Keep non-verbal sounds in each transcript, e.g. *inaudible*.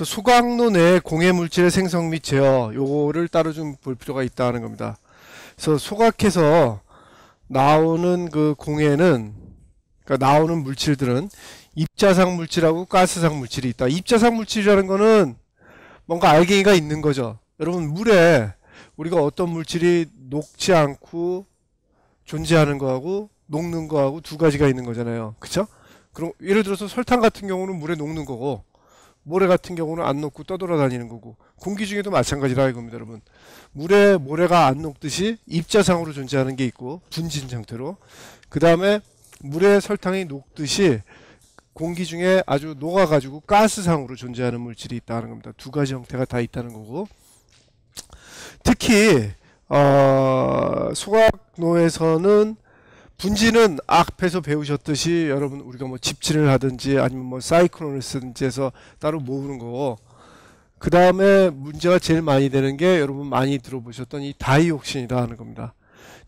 그래서 수강로 내에 공해 물질의 생성 및 제어 요거를 따로 좀 볼 필요가 있다는 겁니다. 그래서 소각해서 나오는 그 공해는 그러니까 나오는 물질들은 입자상 물질하고 가스상 물질이 있다. 입자상 물질이라는 거는 뭔가 알갱이가 있는 거죠. 여러분 물에 우리가 어떤 물질이 녹지 않고 존재하는 거하고 녹는 거하고 두 가지가 있는 거잖아요. 그렇죠 그럼 예를 들어서 설탕 같은 경우는 물에 녹는 거고 모래 같은 경우는 안 녹고 떠돌아다니는 거고 공기 중에도 마찬가지라 이겁니다 여러분 물에 모래가 안 녹듯이 입자상으로 존재하는 게 있고 분진 상태로 그 다음에 물에 설탕이 녹듯이 공기 중에 아주 녹아가지고 가스상으로 존재하는 물질이 있다는 겁니다 두 가지 형태가 다 있다는 거고 특히 어, 소각로에서는 분지는 앞에서 배우셨듯이 여러분 우리가 뭐집질을 하든지 아니면 뭐 사이클론을 쓰든지 해서 따로 모으는 거고 그 다음에 문제가 제일 많이 되는 게 여러분 많이 들어보셨던 이다이옥신이다하는 겁니다.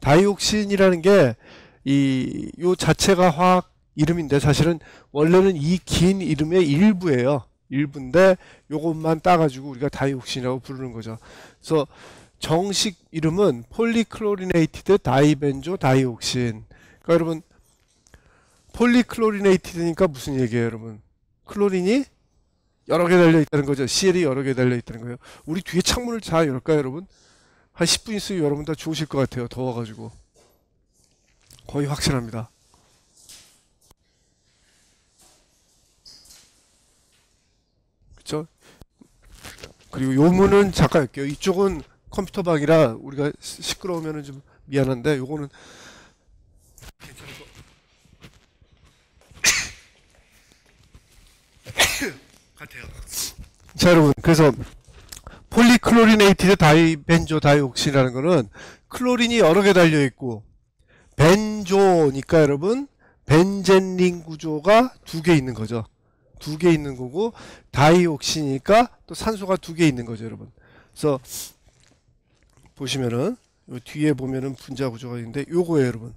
다이옥신이라는 게 이 요 자체가 화학 이름인데 사실은 원래는 이 긴 이름의 일부예요. 일부인데 요것만 따가지고 우리가 다이옥신이라고 부르는 거죠. 그래서 정식 이름은 폴리클로리네이티드 다이벤조 다이옥신 그러니까 여러분 폴리클로리네이티드니까 무슨 얘기예요 여러분? 클로린이 여러 개 달려 있다는 거죠. CL이 여러 개 달려 있다는 거예요. 우리 뒤에 창문을 잘 열까요 여러분? 한 10분 있으면 여러분 다 좋으실 것 같아요. 더워가지고. 거의 확실합니다. 그쵸? 그리고 요 문은 잠깐 할게요. 이쪽은 컴퓨터 방이라 우리가 시끄러우면 좀 미안한데 요거는 같아요. 자 여러분 그래서 폴리클로리네이티드 다이벤조 다이옥신이라는 거는 클로린이 여러 개 달려 있고 벤조니까 여러분 벤젠링 구조가 두 개 있는 거죠. 두 개 있는 거고 다이옥신이니까 또 산소가 두 개 있는 거죠, 여러분. 그래서 보시면은 뒤에 보면은 분자 구조가 있는데 요거예요, 여러분.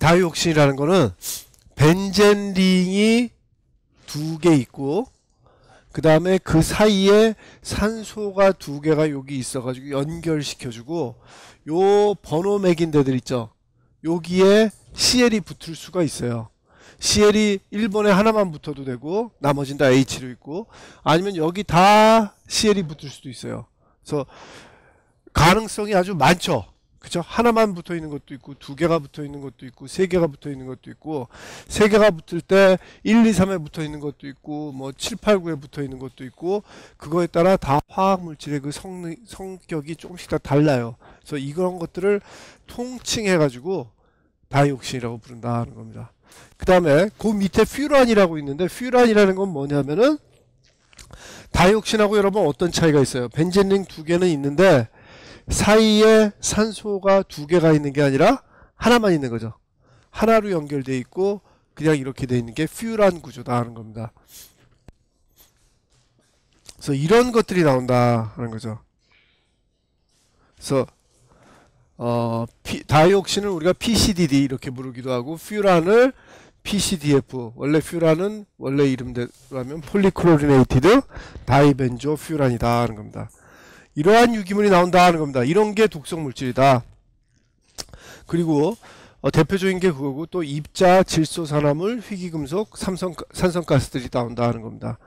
다이옥신이라는 거는 벤젠링이 두 개 있고 그 다음에 그 사이에 산소가 두 개가 여기 있어가지고 연결시켜주고 요 번호 매긴 데들 있죠. 여기에 CL이 붙을 수가 있어요. CL이 1번에 하나만 붙어도 되고 나머진 다 H로 있고 아니면 여기 다 CL이 붙을 수도 있어요. 그래서 가능성이 아주 많죠. 그죠? 하나만 붙어 있는 것도 있고, 두 개가 붙어 있는 것도 있고, 세 개가 붙어 있는 것도 있고, 세 개가 붙을 때 1, 2, 3에 붙어 있는 것도 있고, 뭐 7, 8, 9에 붙어 있는 것도 있고, 그거에 따라 다 화학 물질의 그 성, 성격이 조금씩 다 달라요. 그래서 이런 것들을 통칭해가지고 다이옥신이라고 부른다 는 겁니다. 그 다음에 그 밑에 퓨란이라고 있는데, 퓨란이라는 건 뭐냐면은 다이옥신하고 여러분 어떤 차이가 있어요? 벤젠링 두 개는 있는데, 사이에 산소가 두 개가 있는 게 아니라 하나만 있는 거죠. 하나로 연결돼 있고 그냥 이렇게 돼 있는 게 퓨란 구조다 하는 겁니다. 그래서 이런 것들이 나온다 하는 거죠. 그래서 어, 피, 다이옥신을 우리가 PCDD 이렇게 부르기도 하고 퓨란을 PCDF 원래 퓨란은 원래 이름대로 하면 폴리클로리네이티드 다이벤조 퓨란이다 하는 겁니다. 이러한 유기물이 나온다 하는 겁니다. 이런 게 독성 물질이다. 그리고 어, 대표적인 게 그거고 또 입자, 질소, 산화물, 희귀금속, 삼성, 산성가스들이 나온다 하는 겁니다.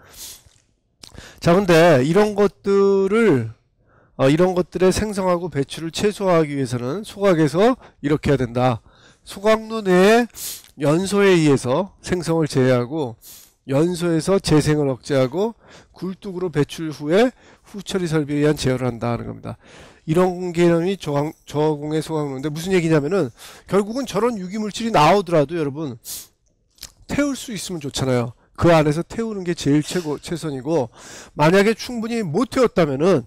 자 근데 이런 것들을 어, 이런 것들의 생성하고 배출을 최소화하기 위해서는 소각에서 이렇게 해야 된다. 소각로 내에 연소에 의해서 생성을 제외하고 연소에서 재생을 억제하고 굴뚝으로 배출 후에 후처리 설비에 의한 제어를 한다는 겁니다. 이런 개념이 저항, 저공에 소각하는데 무슨 얘기냐면은 결국은 저런 유기물질이 나오더라도 여러분 태울 수 있으면 좋잖아요. 그 안에서 태우는 게 제일 최고 최선이고 만약에 충분히 못 태웠다면은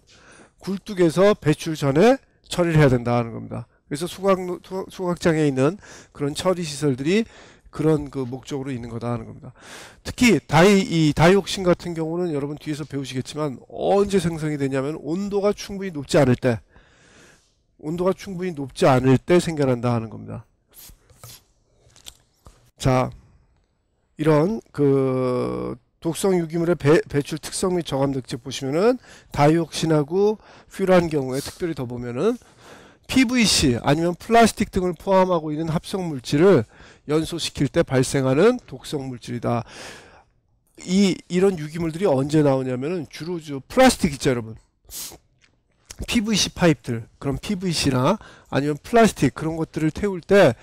굴뚝에서 배출 전에 처리를 해야 된다는 겁니다. 그래서 소각 소각장에 있는 그런 처리 시설들이 그런 그 목적으로 있는 거다 하는 겁니다. 특히 다이 이 다이옥신 같은 경우는 여러분 뒤에서 배우시겠지만 언제 생성이 되냐면 온도가 충분히 높지 않을 때 온도가 충분히 높지 않을 때 생겨난다 하는 겁니다. 자, 이런 그 독성 유기물의 배, 출 특성 및 저감 특집 보시면은 다이옥신하고 퓨란 경우에 특별히 더 보면은 PVC 아니면 플라스틱 등을 포함하고 있는 합성 물질을 연소시킬 때 발생하는 독성 물질이다. 이 이런 유기물들이 언제 나오냐면은 주로 저 플라스틱 있죠, 여러분. PVC 파이프들 그런 PVC나 아니면 플라스틱 그런 것들을 태울 때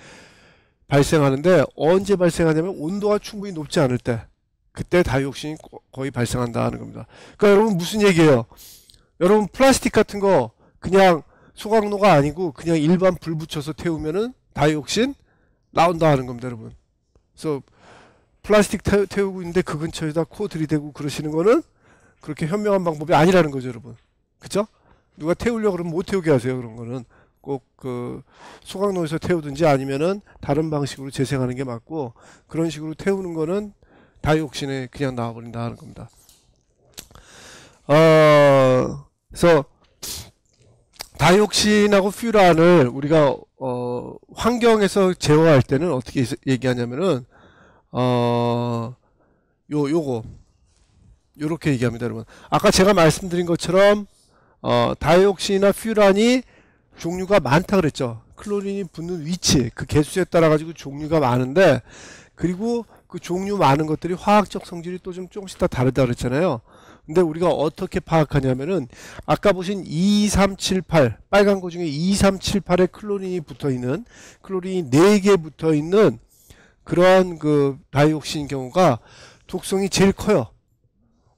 발생하는데 언제 발생하냐면 온도가 충분히 높지 않을 때 그때 다이옥신이 거의 발생한다는 겁니다. 그러니까 여러분 무슨 얘기예요? 여러분 플라스틱 같은 거 그냥 소각로가 아니고 그냥 일반 불 붙여서 태우면은 다이옥신 나온다 하는 겁니다, 여러분. 그래서 플라스틱 태, 태우고 있는데 그 근처에다 코 들이대고 그러시는 거는 그렇게 현명한 방법이 아니라는 거죠, 여러분. 그죠? 누가 태우려고 그러면 못 태우게 하세요, 그런 거는. 꼭 그 소각농에서 태우든지 아니면은 다른 방식으로 재생하는 게 맞고 그런 식으로 태우는 거는 다이옥신에 그냥 나와버린다 하는 겁니다. 어, 그래서 다이옥신하고 퓨란을 우리가 어, 환경에서 제어할 때는 어떻게 얘기하냐면은, 어, 요, 요거. 요렇게 얘기합니다, 여러분. 아까 제가 말씀드린 것처럼, 어, 다이옥신이나 퓨란이 종류가 많다 그랬죠. 클로린이 붙는 위치, 그 개수에 따라가지고 종류가 많은데, 그리고 그 종류 많은 것들이 화학적 성질이 또 좀 조금씩 다 다르다 그랬잖아요. 근데 우리가 어떻게 파악하냐면은 아까 보신 2378 빨간 거 중에 2378에 클로린이 붙어 있는 클로린이 4개 붙어 있는 그러한 그 다이옥신 경우가 독성이 제일 커요.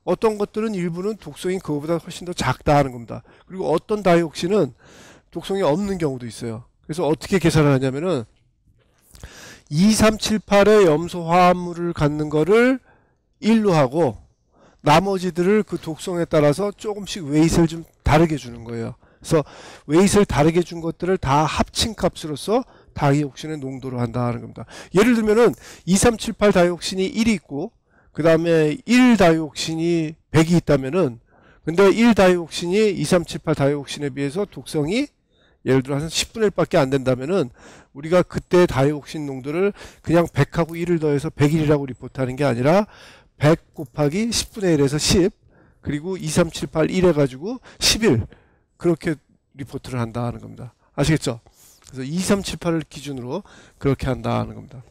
어떤 것들은 일부는 독성이 그거보다 훨씬 더 작다 하는 겁니다. 그리고 어떤 다이옥신은 독성이 없는 경우도 있어요. 그래서 어떻게 계산을 하냐면은 2378의 염소 화합물을 갖는 거를 1로 하고 나머지들을 그 독성에 따라서 조금씩 웨이트를 좀 다르게 주는 거예요. 그래서 웨이트를 다르게 준 것들을 다 합친 값으로서 다이옥신의 농도로 한다는 겁니다. 예를 들면은 2378 다이옥신이 1이 있고 그 다음에 1 다이옥신이 100이 있다면은 근데 1 다이옥신이 2378 다이옥신에 비해서 독성이 예를 들어 한 10분의 1밖에 안 된다면은 우리가 그때 다이옥신 농도를 그냥 100하고 1을 더해서 101이라고 리포트하는 게 아니라 100 곱하기 10분의 1에서 10 그리고 2, 3, 7, 8, 1 해가지고 11 그렇게 리포트를 한다 하는 겁니다. 아시겠죠? 그래서 2, 3, 7, 8을 기준으로 그렇게 한다 하는 겁니다.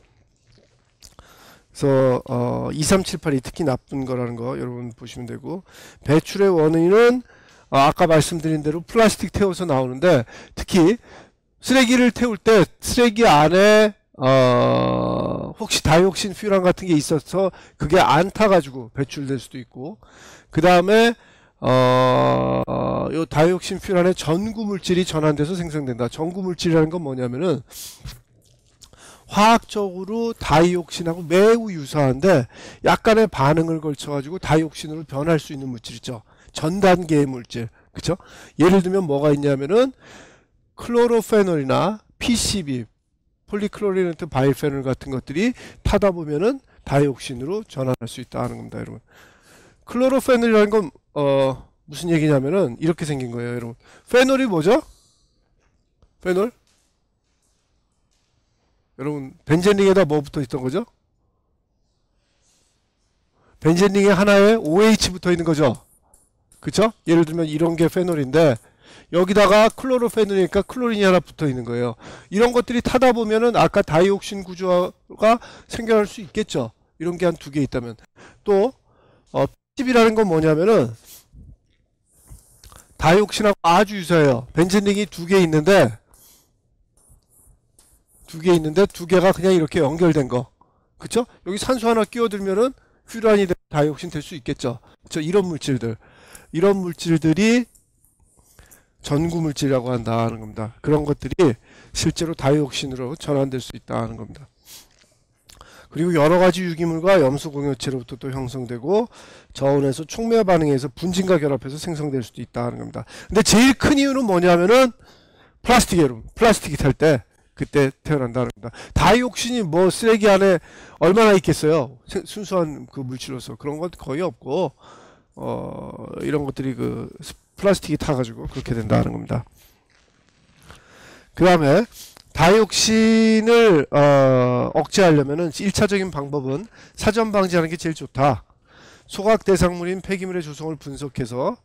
그래서 어, 2, 3, 7, 8이 특히 나쁜 거라는 거 여러분 보시면 되고 배출의 원인은 어, 아까 말씀드린 대로 플라스틱 태워서 나오는데 특히 쓰레기를 태울 때 쓰레기 안에 어, 혹시 다이옥신 퓨란 같은 게 있어서 그게 안 타가지고 배출될 수도 있고, 그 다음에, 어, 요 다이옥신 퓨란의 전구 물질이 전환돼서 생성된다. 전구 물질이라는 건 뭐냐면은, 화학적으로 다이옥신하고 매우 유사한데, 약간의 반응을 걸쳐가지고 다이옥신으로 변할 수 있는 물질이죠. 전 단계의 물질. 그쵸? 예를 들면 뭐가 있냐면은, 클로로페놀이나 PCB, 폴리클로리네트 바이페놀 같은 것들이 타다 보면은 다이옥신으로 전환할 수 있다는 하 겁니다, 여러분. 클로로페놀이라는 건 어, 무슨 얘기냐면은 이렇게 생긴 거예요, 여러분. 페놀이 뭐죠? 페놀? 여러분, 벤젠링에다 뭐 붙어 있던 거죠? 벤젠링에 하나에 OH 붙어 있는 거죠. 그쵸? 예를 들면 이런 게 페놀인데 여기다가 클로로페놀이니까 클로린이 하나 붙어 있는 거예요. 이런 것들이 타다 보면은 아까 다이옥신 구조가 생겨날 수 있겠죠. 이런 게 한 두 개 있다면 또 어, PCB라는 건 뭐냐면은 다이옥신하고 아주 유사해요. 벤젠링이 두 개 있는데 두 개 있는데 두 개가 그냥 이렇게 연결된 거. 그쵸? 여기 산소 하나 끼워들면은 휴란이 다이옥신 될 수 있겠죠. 그저 이런 물질들. 이런 물질들이 전구물질이라고 한다는 겁니다. 그런 것들이 실제로 다이옥신으로 전환될 수 있다는 겁니다. 그리고 여러 가지 유기물과 염소공유체로부터또 형성되고 저온에서 촉매 반응에서 분진과 결합해서 생성될 수도 있다는 겁니다. 근데 제일 큰 이유는 뭐냐면은 플라스틱 에룸, 플라스틱이 탈 때 그때 태어난다는 겁니다. 다이옥신이 뭐 쓰레기 안에 얼마나 있겠어요? 순수한 그 물질로서 그런 건 거의 없고 어 이런 것들이 그 플라스틱이 타가지고 그렇게 된다는 네. 겁니다. 그 다음에 다이옥신을 어, 억제하려면 1차적인 방법은 사전 방지하는 게 제일 좋다. 소각 대상물인 폐기물의 조성을 분석해서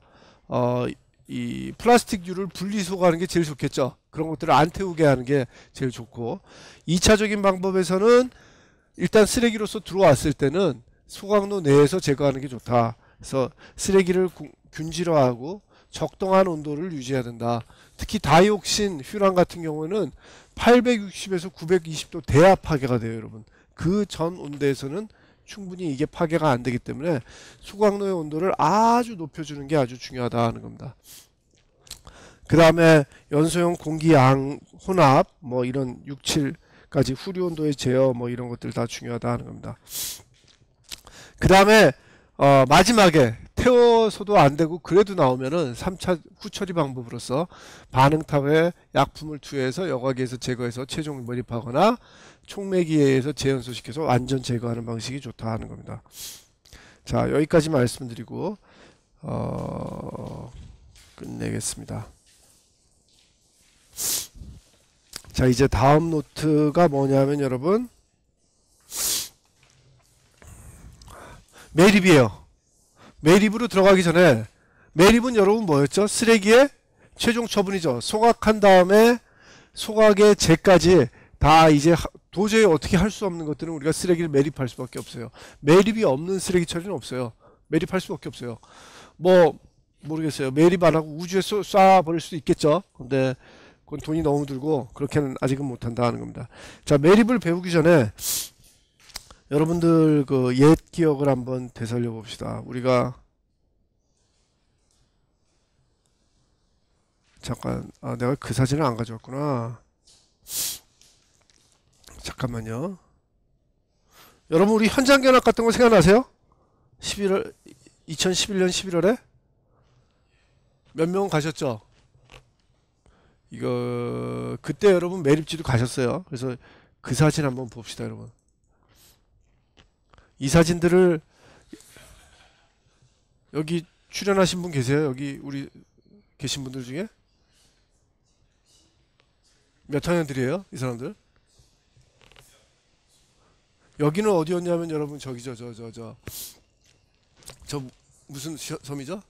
어, 이 플라스틱류를 분리 소각하는 게 제일 좋겠죠. 그런 것들을 안 태우게 하는 게 제일 좋고 2차적인 방법에서는 일단 쓰레기로서 들어왔을 때는 소각로 내에서 제거하는 게 좋다. 그래서 쓰레기를 균질화하고 적당한 온도를 유지해야 된다. 특히 다이옥신, 휴란 같은 경우는 860에서 920도 대야 파괴가 돼요, 여러분. 그 전 온도에서는 충분히 이게 파괴가 안 되기 때문에 수광로의 온도를 아주 높여주는 게 아주 중요하다 하는 겁니다. 그 다음에 연소형 공기양 혼합, 뭐 이런 6, 7까지 후류 온도의 제어, 뭐 이런 것들 다 중요하다 하는 겁니다. 그 다음에 어, 마지막에 태워서도 안 되고 그래도 나오면은 3차 후처리 방법으로서 반응탑에 약품을 투여해서 여과기에서 제거해서 최종 몰입하거나 촉매기에 서 재연소시켜서 완전 제거하는 방식이 좋다 하는 겁니다. 자 여기까지 말씀드리고 어, 끝내겠습니다. 자 이제 다음 노트가 뭐냐면 여러분 매립이에요. 매립으로 들어가기 전에 매립은 여러분 뭐였죠? 쓰레기의 최종 처분이죠. 소각한 다음에 소각의 재까지 다 이제 도저히 어떻게 할 수 없는 것들은 우리가 쓰레기를 매립할 수밖에 없어요. 매립이 없는 쓰레기 처리는 없어요. 매립할 수밖에 없어요. 뭐 모르겠어요. 매립 안 하고 우주에 쏴 버릴 수도 있겠죠. 근데 그건 돈이 너무 들고 그렇게는 아직은 못한다 하는 겁니다. 자 매립을 배우기 전에 여러분들 그 옛 기억을 한번 되살려 봅시다. 우리가 잠깐 아 내가 그 사진을 안 가져왔구나. 잠깐만요. 여러분 우리 현장 견학 같은 거 생각나세요? 11월 2011년 11월에 몇 명 가셨죠? 이거 그때 여러분 매립지도 가셨어요. 그래서 그 사진 한번 봅시다, 여러분. 이 사진들을 여기 출연하신 분 계세요? 여기 우리 계신 분들 중에 몇 학년들이에요? 이 사람들? 여기는 어디였냐면 여러분 저기죠 저저 저 저 무슨 섬이죠?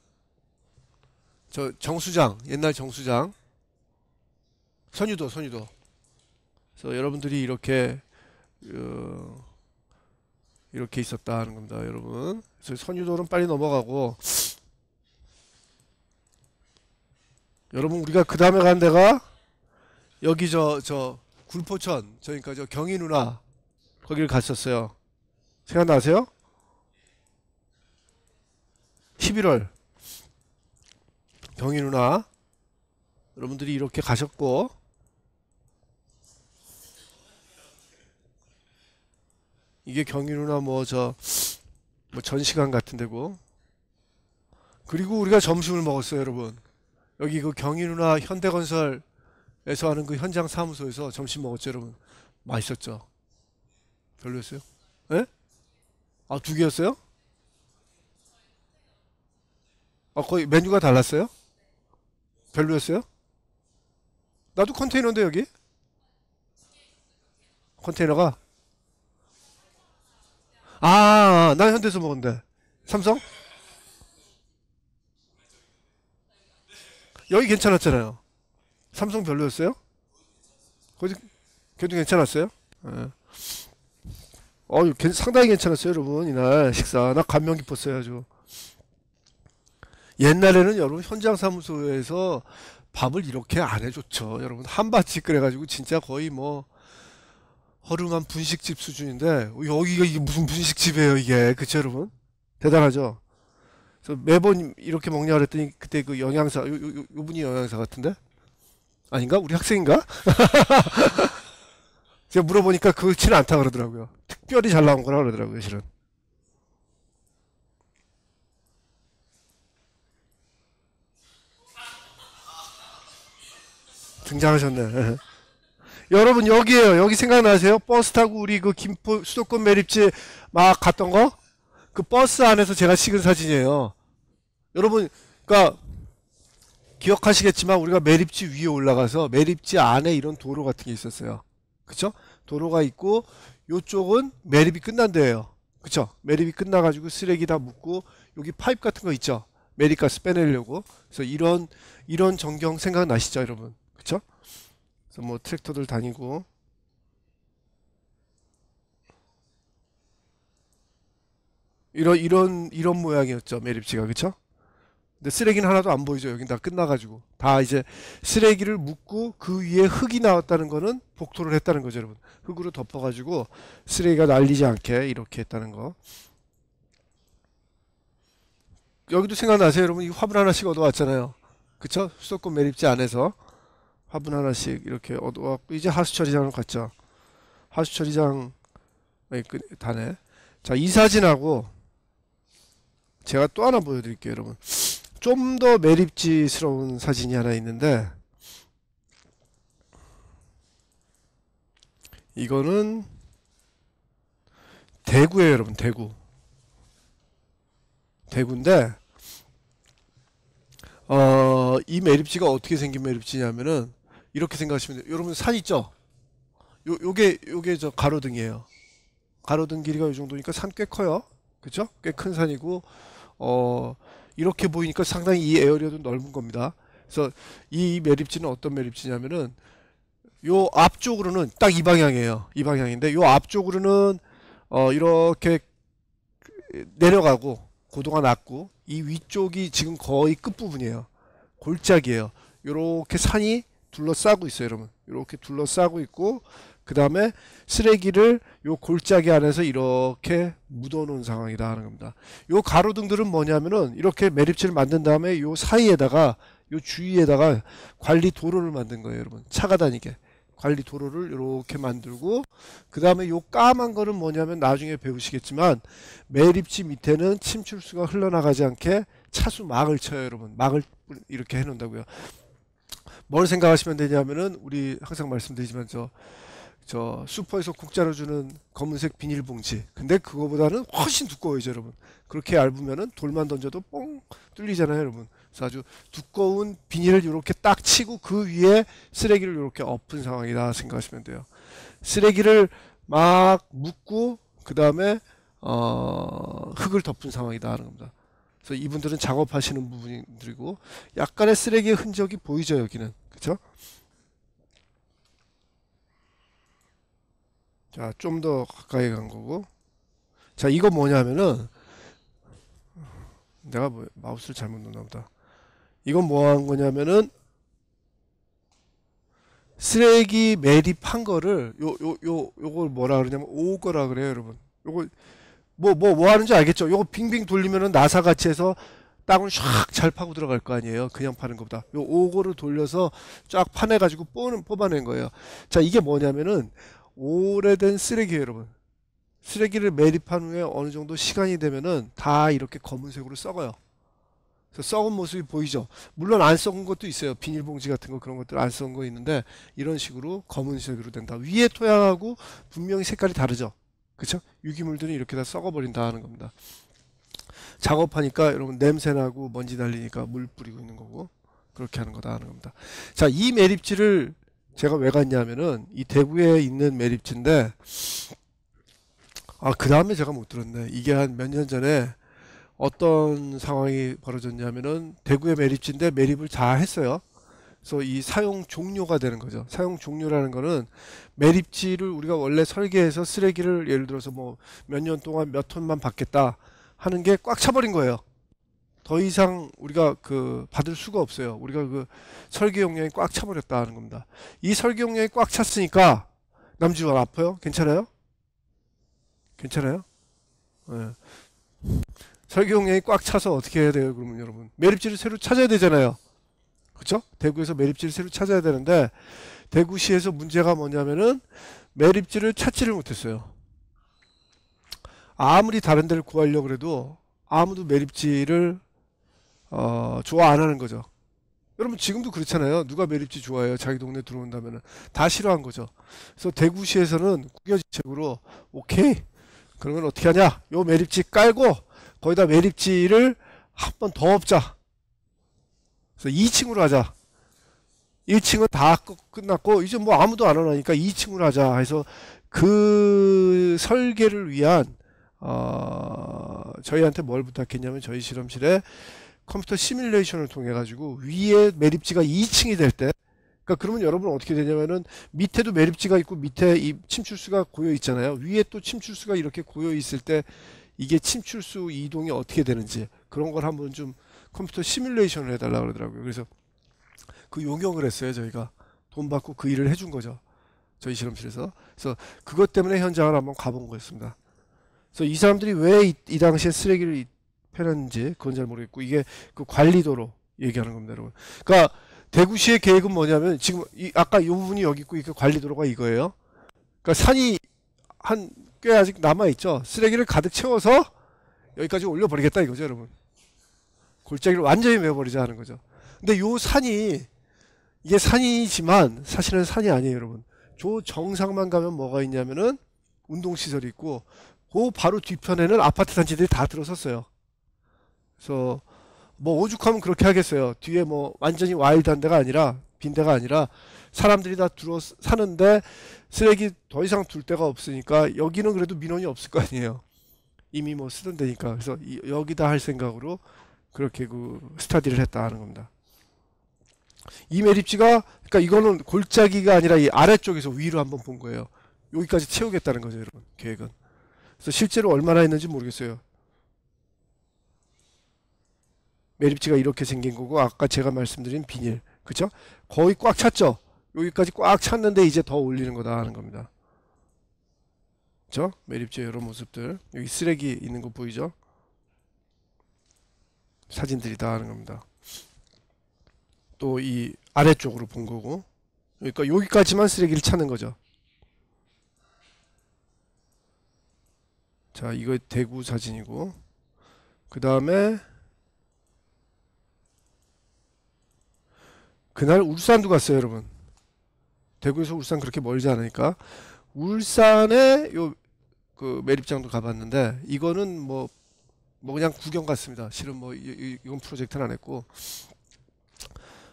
저 정수장 옛날 정수장 선유도 선유도 그래서 여러분들이 이렇게 어, 이렇게 있었다 하는 겁니다, 여러분. 그래서 선유도는 빨리 넘어가고 여러분 우리가 그 다음에 간 데가 여기 저저 저 굴포천 저니까 저 경희 누나 거기를 갔었어요. 생각나세요? 11월 경희 누나 여러분들이 이렇게 가셨고 이게 경유나 뭐 저 뭐 전시관 같은 데고 그리고 우리가 점심을 먹었어요 여러분 여기 그 경유나 현대건설에서 하는 그 현장 사무소에서 점심 먹었죠 여러분 맛있었죠 별로였어요? 예? 아두 개였어요? 아 거의 메뉴가 달랐어요? 별로였어요? 나도 컨테이너인데 여기 컨테이너가 아, 난 현대에서 먹었는데. 삼성? 여기 괜찮았잖아요. 삼성 별로였어요? 거기 그래도 괜찮았어요? 예. 어, 상당히 괜찮았어요, 여러분. 이날 식사. 나 감명 깊었어요, 아주. 옛날에는 여러분 현장 사무소에서 밥을 이렇게 안 해줬죠. 여러분 한바씩끓여가지고 진짜 거의 뭐 허름한 분식집 수준인데 여기가 이게 무슨 분식집이에요 이게 그쵸 여러분 대단하죠 그래서 매번 이렇게 먹냐 그랬더니 그때 그 영양사 요, 요, 요, 분이 영양사 같은데 아닌가 우리 학생인가 *laughs* 제가 물어보니까 그렇지는 않다 그러더라고요 특별히 잘 나온 거라 그러더라고요 실은 등장하셨네 *laughs* 여러분 여기에요. 여기 생각나세요? 버스 타고 우리 그 김포 수도권 매립지 막 갔던 거? 그 버스 안에서 제가 찍은 사진이에요. 여러분 그러니까 기억하시겠지만 우리가 매립지 위에 올라가서 매립지 안에 이런 도로 같은 게 있었어요. 그쵸? 도로가 있고 요쪽은 매립이 끝난 데예요. 그쵸? 매립이 끝나가지고 쓰레기 다 묻고 여기 파입 이 같은 거 있죠? 메리카스 빼내려고. 그래서 이런 이런 전경 생각나시죠 여러분? 그쵸? 그래서 뭐 트랙터들 다니고 이런 이런 이런 모양이었죠 매립지가 그쵸? 근데 쓰레기는 하나도 안 보이죠 여긴 다 끝나가지고 다 이제 쓰레기를 묻고 그 위에 흙이 나왔다는 거는 복토를 했다는 거죠 여러분 흙으로 덮어가지고 쓰레기가 날리지 않게 이렇게 했다는 거 여기도 생각나세요 여러분 이 화분 하나씩 얻어왔잖아요 그쵸? 수도권 매립지 안에서 화분 하나씩 이렇게 얻어왔고 이제 하수 처리장을 갔죠. 하수 처리장 다네. 자, 이 사진하고 제가 또 하나 보여드릴게요, 여러분. 좀 더 매립지스러운 사진이 하나 있는데 이거는 대구에요 여러분. 대구. 대구인데 어, 이 매립지가 어떻게 생긴 매립지냐면은 이렇게 생각하시면 돼요. 여러분 산 있죠? 요 요게 요게 저 가로등이에요. 가로등 길이가 이 정도니까 산 꽤 커요. 그렇죠? 꽤 큰 산이고 어 이렇게 보이니까 상당히 이 에어리어도 넓은 겁니다. 그래서 이 매립지는 어떤 매립지냐면은 요 앞쪽으로는 딱 이 방향이에요. 이 방향인데 요 앞쪽으로는 어 이렇게 내려가고 고도가 낮고 이 위쪽이 지금 거의 끝부분이에요. 골짜기예요. 요렇게 산이 둘러싸고 있어요 여러분 이렇게 둘러싸고 있고 그 다음에 쓰레기를 요 골짜기 안에서 이렇게 묻어 놓은 상황이다 하는 겁니다 요 가로등들은 뭐냐면은 이렇게 매립체를 만든 다음에 요 사이에다가 요 주위에다가 관리 도로를 만든 거예요 여러분 차가 다니게 관리 도로를 이렇게 만들고 그 다음에 요 까만 거는 뭐냐면 나중에 배우시겠지만 매립지 밑에는 침출수가 흘러나가지 않게 차수 막을 쳐요 여러분 막을 이렇게 해놓는다고요 뭘 생각하시면 되냐면은 우리 항상 말씀드리지만 저 저 슈퍼에서 국자로 주는 검은색 비닐봉지 근데 그거보다는 훨씬 두꺼워요 여러분 그렇게 얇으면은 돌만 던져도 뽕 뚫리잖아요 여러분 그래서 아주 두꺼운 비닐을 이렇게 딱 치고 그 위에 쓰레기를 이렇게 엎은 상황이다 생각하시면 돼요 쓰레기를 막 묶고 그 다음에 어 흙을 덮은 상황이다 하는 겁니다 그래서 이분들은 작업하시는 부분들이고 약간의 쓰레기 흔적이 보이죠 여기는 그쵸? 자 좀 더 가까이 간 거고 자 이거 뭐냐면은 내가 뭐, 마우스를 잘못 넣나 보다 이건 뭐한 거냐면은 쓰레기 매립한 거를 요 요 요 요, 걸 뭐라 그러냐면 오거라 그래요 여러분 요걸 뭐, 뭐, 뭐 하는지 알겠죠? 요거 빙빙 돌리면은 나사 같이 해서 땅을 샥 잘 파고 들어갈 거 아니에요. 그냥 파는 것보다. 요 오고를 돌려서 쫙 파내가지고 뽑는, 뽑아낸 거예요. 자, 이게 뭐냐면은 오래된 쓰레기예요, 여러분. 쓰레기를 매립한 후에 어느 정도 시간이 되면은 다 이렇게 검은색으로 썩어요. 그래서 썩은 모습이 보이죠. 물론 안 썩은 것도 있어요. 비닐봉지 같은 거 그런 것들 안 썩은 거 있는데 이런 식으로 검은색으로 된다. 위에 토양하고 분명히 색깔이 다르죠. 그쵸? 유기물들은 이렇게 다 썩어버린다 하는 겁니다. 작업하니까 여러분 냄새나고 먼지 달리니까 물 뿌리고 있는 거고 그렇게 하는 거다 하는 겁니다. 자, 이 매립지를 제가 왜 갔냐면은 이 대구에 있는 매립지인데 아, 그 다음에 제가 못 들었네. 이게 한 몇 년 전에 어떤 상황이 벌어졌냐면은 대구의 매립지인데 매립을 다 했어요. 그래서 이 사용 종료가 되는 거죠. 사용 종료라는 거는 매립지를 우리가 원래 설계해서 쓰레기를 예를 들어서 뭐 몇 년 동안 몇 톤만 받겠다 하는 게 꽉 차버린 거예요. 더 이상 우리가 그 받을 수가 없어요. 우리가 그 설계 용량이 꽉 차버렸다 하는 겁니다. 이 설계 용량이 꽉 찼으니까 남지원 아파요? 괜찮아요? 괜찮아요? 네. 설계 용량이 꽉 차서 어떻게 해야 돼요? 그러면 여러분 매립지를 새로 찾아야 되잖아요. 그렇죠? 대구에서 매립지를 새로 찾아야 되는데 대구시에서 문제가 뭐냐면은 매립지를 찾지를 못했어요. 아무리 다른 데를 구하려고 해도 아무도 매립지를 어, 좋아 안 하는 거죠. 여러분 지금도 그렇잖아요. 누가 매립지 좋아해요? 자기 동네 들어온다면은 다 싫어한 거죠. 그래서 대구시에서는 구겨지책으로 오케이 그러면 어떻게 하냐? 요 매립지 깔고 거기다 매립지를 한번더없자 그래서 2층으로 하자. 1층은 다 끝났고 이제 뭐 아무도 안 하니까 2층으로 하자 해서 그 설계를 위한 어 저희한테 뭘 부탁했냐면 저희 실험실에 컴퓨터 시뮬레이션을 통해 가지고 위에 매립지가 2층이 될 때 그러니까 그러면 여러분 어떻게 되냐면은 밑에도 매립지가 있고 밑에 이 침출수가 고여 있잖아요 위에 또 침출수가 이렇게 고여 있을 때 이게 침출수 이동이 어떻게 되는지 그런 걸 한번 좀 컴퓨터 시뮬레이션을 해달라 그러더라고요. 그래서 그 용역을 했어요. 저희가 돈 받고 그 일을 해준 거죠. 저희 실험실에서. 그래서 그것 때문에 현장을 한번 가본 거였습니다. 그래서 이 사람들이 왜이 이 당시에 쓰레기를 패는지 그건 잘 모르겠고 이게 그 관리도로 얘기하는 겁니다, 여러분. 그러니까 대구시의 계획은 뭐냐면 지금 이 아까 이 부분이 여기 있고 이게 관리도로가 이거예요. 그러니까 산이 한 꽤 아직 남아 있죠. 쓰레기를 가득 채워서 여기까지 올려버리겠다 이거죠, 여러분. 골짜기를 완전히 메워버리자 하는 거죠. 근데 요 산이 이게 산이지만 사실은 산이 아니에요, 여러분. 저 정상만 가면 뭐가 있냐면은 운동시설이 있고 그 바로 뒤편에는 아파트 단지들이 다 들어섰어요. 그래서 뭐 오죽하면 그렇게 하겠어요. 뒤에 뭐 완전히 와일드한 데가 아니라 빈 데가 아니라 사람들이 다 들어 사는데 쓰레기 더 이상 둘 데가 없으니까 여기는 그래도 민원이 없을 거 아니에요. 이미 뭐 쓰던 데니까 그래서 여기다 할 생각으로 그렇게 그 스터디를 했다 하는 겁니다. 이매립지가 그러니까 이거는 골짜기가 아니라 이 아래쪽에서 위로 한번 본 거예요. 여기까지 채우겠다는 거죠, 여러분. 계획은. 그래서 실제로 얼마나 했는지 모르겠어요. 매립지가 이렇게 생긴 거고 아까 제가 말씀드린 비닐. 그렇죠? 거의 꽉 찼죠. 여기까지 꽉 찼는데 이제 더 올리는 거다 하는 겁니다. 그렇죠? 매립지의 여러 모습들. 여기 쓰레기 있는 거 보이죠? 사진들이다 하는 겁니다. 또 이 아래쪽으로 본 거고 그러니까 여기까지만 쓰레기를 찾는 거죠. 자 이거 대구 사진이고 그 다음에 그날 울산도 갔어요 여러분 대구에서 울산 그렇게 멀지 않으니까 울산에 요 그 매립장도 가봤는데 이거는 뭐뭐 그냥 구경 갔습니다. 실은 뭐 이건 프로젝트는 안 했고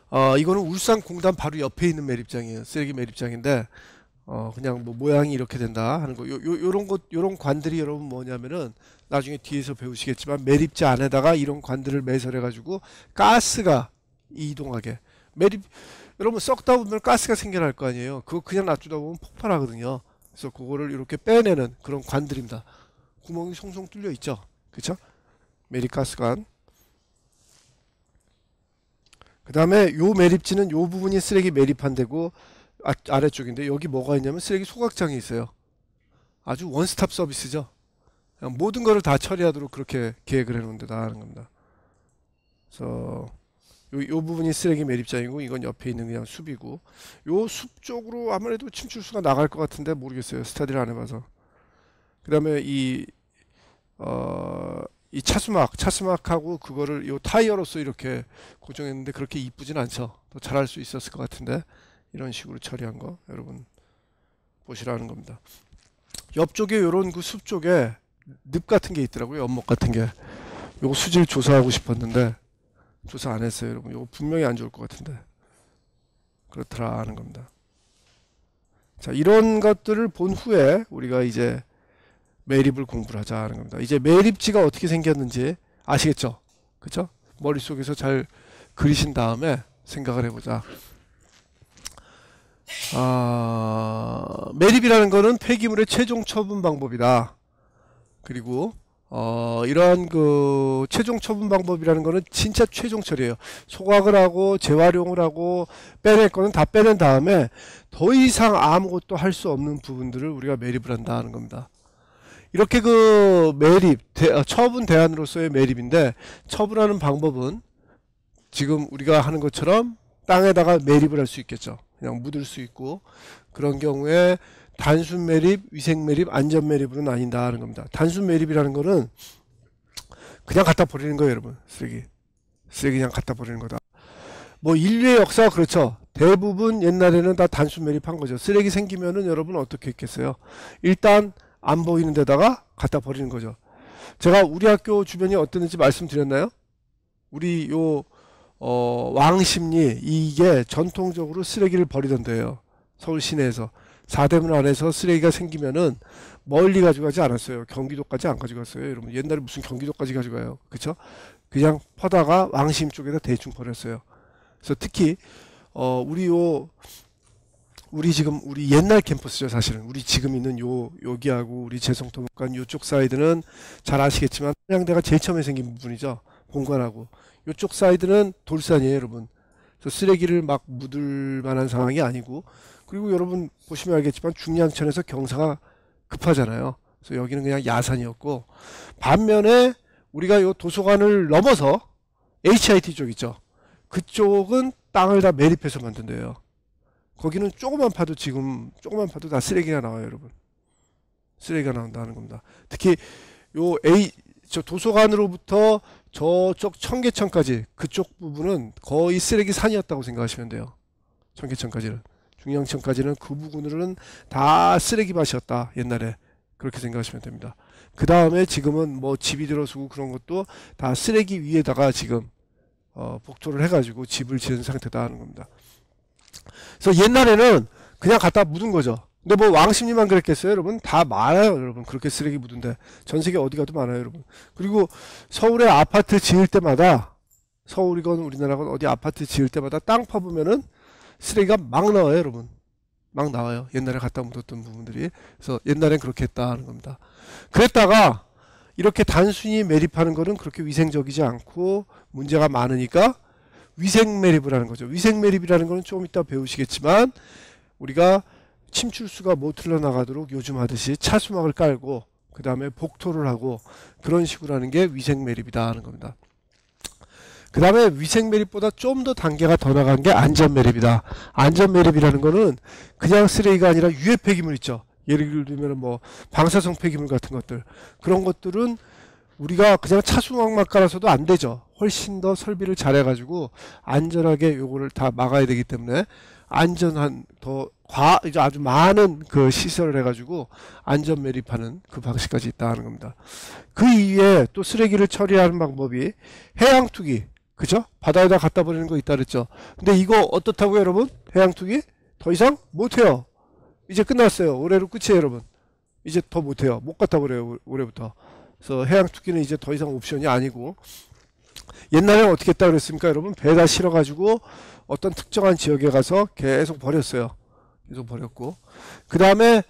어, 이거는 울산 공단 바로 옆에 있는 매립장이에요. 쓰레기 매립장인데 어, 그냥 뭐 모양이 이렇게 된다 하는 거. 요, 요런것 요런 관들이 여러분 뭐냐면은 나중에 뒤에서 배우시겠지만 매립지 안에다가 이런 관들을 매설해 가지고 가스가 이동하게 매립 여러분 썩다 보면 가스가 생겨날 거 아니에요. 그거 그냥 놔두다 보면 폭발하거든요. 그래서 그거를 이렇게 빼내는 그런 관들입니다. 구멍이 송송 뚫려 있죠. 그렇죠? 메립카스관그 다음에 요 매립지는 요 부분이 쓰레기 매립한데고 아, 아래쪽인데 여기 뭐가 있냐면 쓰레기 소각장이 있어요 아주 원스톱 서비스죠 모든 거를 다 처리하도록 그렇게 계획을 해놓은데다 하는 겁니다 그래서 요, 요 부분이 쓰레기 매립장이고 이건 옆에 있는 그냥 숲이고 요 숲 쪽으로 아무래도 침출수가 나갈 것 같은데 모르겠어요 스타디를 안 해봐서 그 다음에 이 어, 이 차수막, 차수막하고 그거를 요 타이어로서 이렇게 고정했는데 그렇게 이쁘진 않죠. 더 잘할 수 있었을 것 같은데 이런 식으로 처리한 거 여러분 보시라는 겁니다. 옆쪽에 요런 그 숲 쪽에 늪 같은 게 있더라고요. 연목 같은 게. 요거 수질 조사하고 싶었는데 조사 안 했어요, 여러분. 요거 분명히 안 좋을 것 같은데. 그렇더라 하는 겁니다. 자, 이런 것들을 본 후에 우리가 이제 매립을 공부를 하자는 겁니다. 이제 매립지가 어떻게 생겼는지 아시겠죠? 그죠? 머릿속에서 잘 그리신 다음에 생각을 해보자. 아, 매립이라는 것은 폐기물의 최종 처분 방법이다. 그리고 어, 이러한 그 최종 처분 방법이라는 것은 진짜 최종 처리예요. 소각을 하고 재활용을 하고 빼낼 거는 다 빼낸 다음에 더 이상 아무것도 할 수 없는 부분들을 우리가 매립을 한다는 겁니다. 이렇게 그 매립, 대, 아, 처분 대안으로서의 매립인데 처분하는 방법은 지금 우리가 하는 것처럼 땅에다가 매립을 할 수 있겠죠. 그냥 묻을 수 있고 그런 경우에 단순 매립, 위생 매립, 안전 매립으로 나뉜다 하는 겁니다. 단순 매립이라는 거는 그냥 갖다 버리는 거예요, 여러분. 쓰레기. 쓰레기 그냥 갖다 버리는 거다. 뭐 인류의 역사가 그렇죠. 대부분 옛날에는 다 단순 매립한 거죠. 쓰레기 생기면은 여러분 어떻게 했겠어요? 일단 안 보이는 데다가 갖다 버리는 거죠. 제가 우리 학교 주변이 어땠는지 말씀드렸나요? 우리 요 어, 왕십리 이게 전통적으로 쓰레기를 버리던 데요 서울 시내에서 사대문 안에서 쓰레기가 생기면은 멀리 가져가지 않았어요. 경기도까지 안 가져갔어요. 여러분 옛날에 무슨 경기도까지 가져가요. 그쵸? 그냥 퍼다가 왕심 쪽에다 대충 버렸어요. 그래서 특히 어, 우리 요 우리 지금 우리 옛날 캠퍼스죠 사실은 우리 지금 있는 요 여기하고 우리 재성토목관 요쪽 사이드는 잘 아시겠지만 한양대가 제일 처음에 생긴 부분이죠 본관하고 요쪽 사이드는 돌산이에요 여러분 그래서 쓰레기를 막 묻을 만한 상황이 아니고 그리고 여러분 보시면 알겠지만 중량천에서 경사가 급하잖아요 그래서 여기는 그냥 야산이었고 반면에 우리가 요 도서관을 넘어서 HIT 쪽 있죠 그쪽은 땅을 다 매립해서 만든 대요 거기는 조금만 파도 지금 조금만 파도 다 쓰레기가 나와요 여러분 쓰레기가 나온다는 겁니다 특히 요 A 저 도서관으로부터 저쪽 청계천까지 그쪽 부분은 거의 쓰레기 산이었다고 생각하시면 돼요 청계천까지는 중량천까지는 그 부분으로는 다 쓰레기밭이었다 옛날에 그렇게 생각하시면 됩니다 그 다음에 지금은 뭐 집이 들어서고 그런 것도 다 쓰레기 위에다가 지금 어, 복토를 해가지고 집을 지은 상태다 하는 겁니다 그래서 옛날에는 그냥 갖다 묻은 거죠. 근데 뭐 왕십리만 그랬겠어요, 여러분? 다 많아요, 여러분. 그렇게 쓰레기 묻은데. 전 세계 어디 가도 많아요, 여러분. 그리고 서울에 아파트 지을 때마다 서울이건 우리나라건 어디 아파트 지을 때마다 땅 파보면은 쓰레기가 막 나와요, 여러분. 막 나와요. 옛날에 갖다 묻었던 부분들이. 그래서 옛날엔 그렇게 했다는 겁니다. 그랬다가 이렇게 단순히 매립하는 거는 그렇게 위생적이지 않고 문제가 많으니까 위생 매립을 하는 거죠. 위생 매립이라는 거는 조금 이따 배우시겠지만 우리가 침출수가 못 흘러나가도록 요즘 하듯이 차수막을 깔고 그 다음에 복토를 하고 그런 식으로 하는 게 위생 매립이다 하는 겁니다. 그 다음에 위생 매립보다 좀 더 단계가 더 나간 게 안전 매립이다. 안전 매립이라는 거는 그냥 쓰레기가 아니라 유해 폐기물 있죠. 예를 들면 뭐 방사성 폐기물 같은 것들 그런 것들은 우리가 그냥 차수막만 깔아서도 안 되죠. 훨씬 더 설비를 잘해가지고 안전하게 요거를 다 막아야 되기 때문에 안전한 더 과, 이제 아주 많은 그 시설을 해가지고 안전 매립하는 그 방식까지 있다 하는 겁니다. 그 이외에 또 쓰레기를 처리하는 방법이 해양 투기, 그죠? 바다에다 갖다 버리는 거 있다 그랬죠. 근데 이거 어떻다고 여러분? 해양 투기? 더 이상 못해요. 이제 끝났어요. 올해로 끝이에요, 여러분. 이제 더 못해요. 못 갖다 버려요, 올해부터. 그래서 해양 투기는 이제 더 이상 옵션이 아니고 옛날에 어떻게 했다 그랬습니까 여러분 배에다 실어가지고 어떤 특정한 지역에 가서 계속 버렸어요 계속 버렸고 그 다음에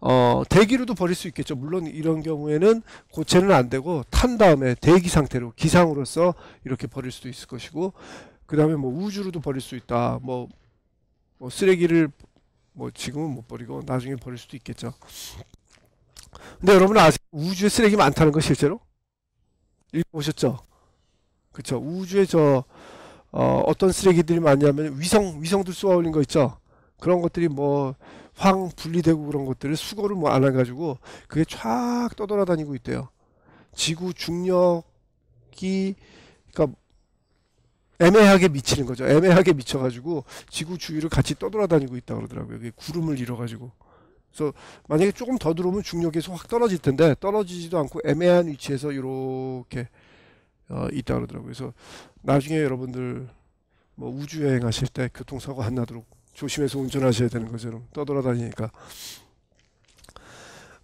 어, 대기로도 버릴 수 있겠죠 물론 이런 경우에는 고체는 안되고 탄 다음에 대기 상태로 기상으로서 이렇게 버릴 수도 있을 것이고 그 다음에 뭐 우주로도 버릴 수 있다 뭐, 뭐 쓰레기를 뭐 지금은 못 버리고 나중에 버릴 수도 있겠죠 근데 여러분 아세요 우주에 쓰레기 많다는 거 실제로 읽어보셨죠 그렇죠 우주에 저 어, 어떤 쓰레기들이 많냐면 위성 위성들 쏘아 올린 거 있죠 그런 것들이 뭐 황 분리되고 그런 것들을 수거를 뭐 안 해가지고 그게 쫙 떠돌아다니고 있대요 지구 중력이 그니까 애매하게 미치는 거죠. 애매하게 미쳐가지고 지구 주위를 같이 떠돌아다니고 있다 그러더라고요. 그게 구름을 잃어가지고 그래서 만약에 조금 더 들어오면 중력에서 확 떨어질 텐데 떨어지지도 않고 애매한 위치에서 이렇게 어, 있다 그러더라고요. 그래서 나중에 여러분들 뭐 우주 여행하실 때 교통사고 안 나도록 조심해서 운전하셔야 되는 거죠. 그럼 떠돌아다니니까.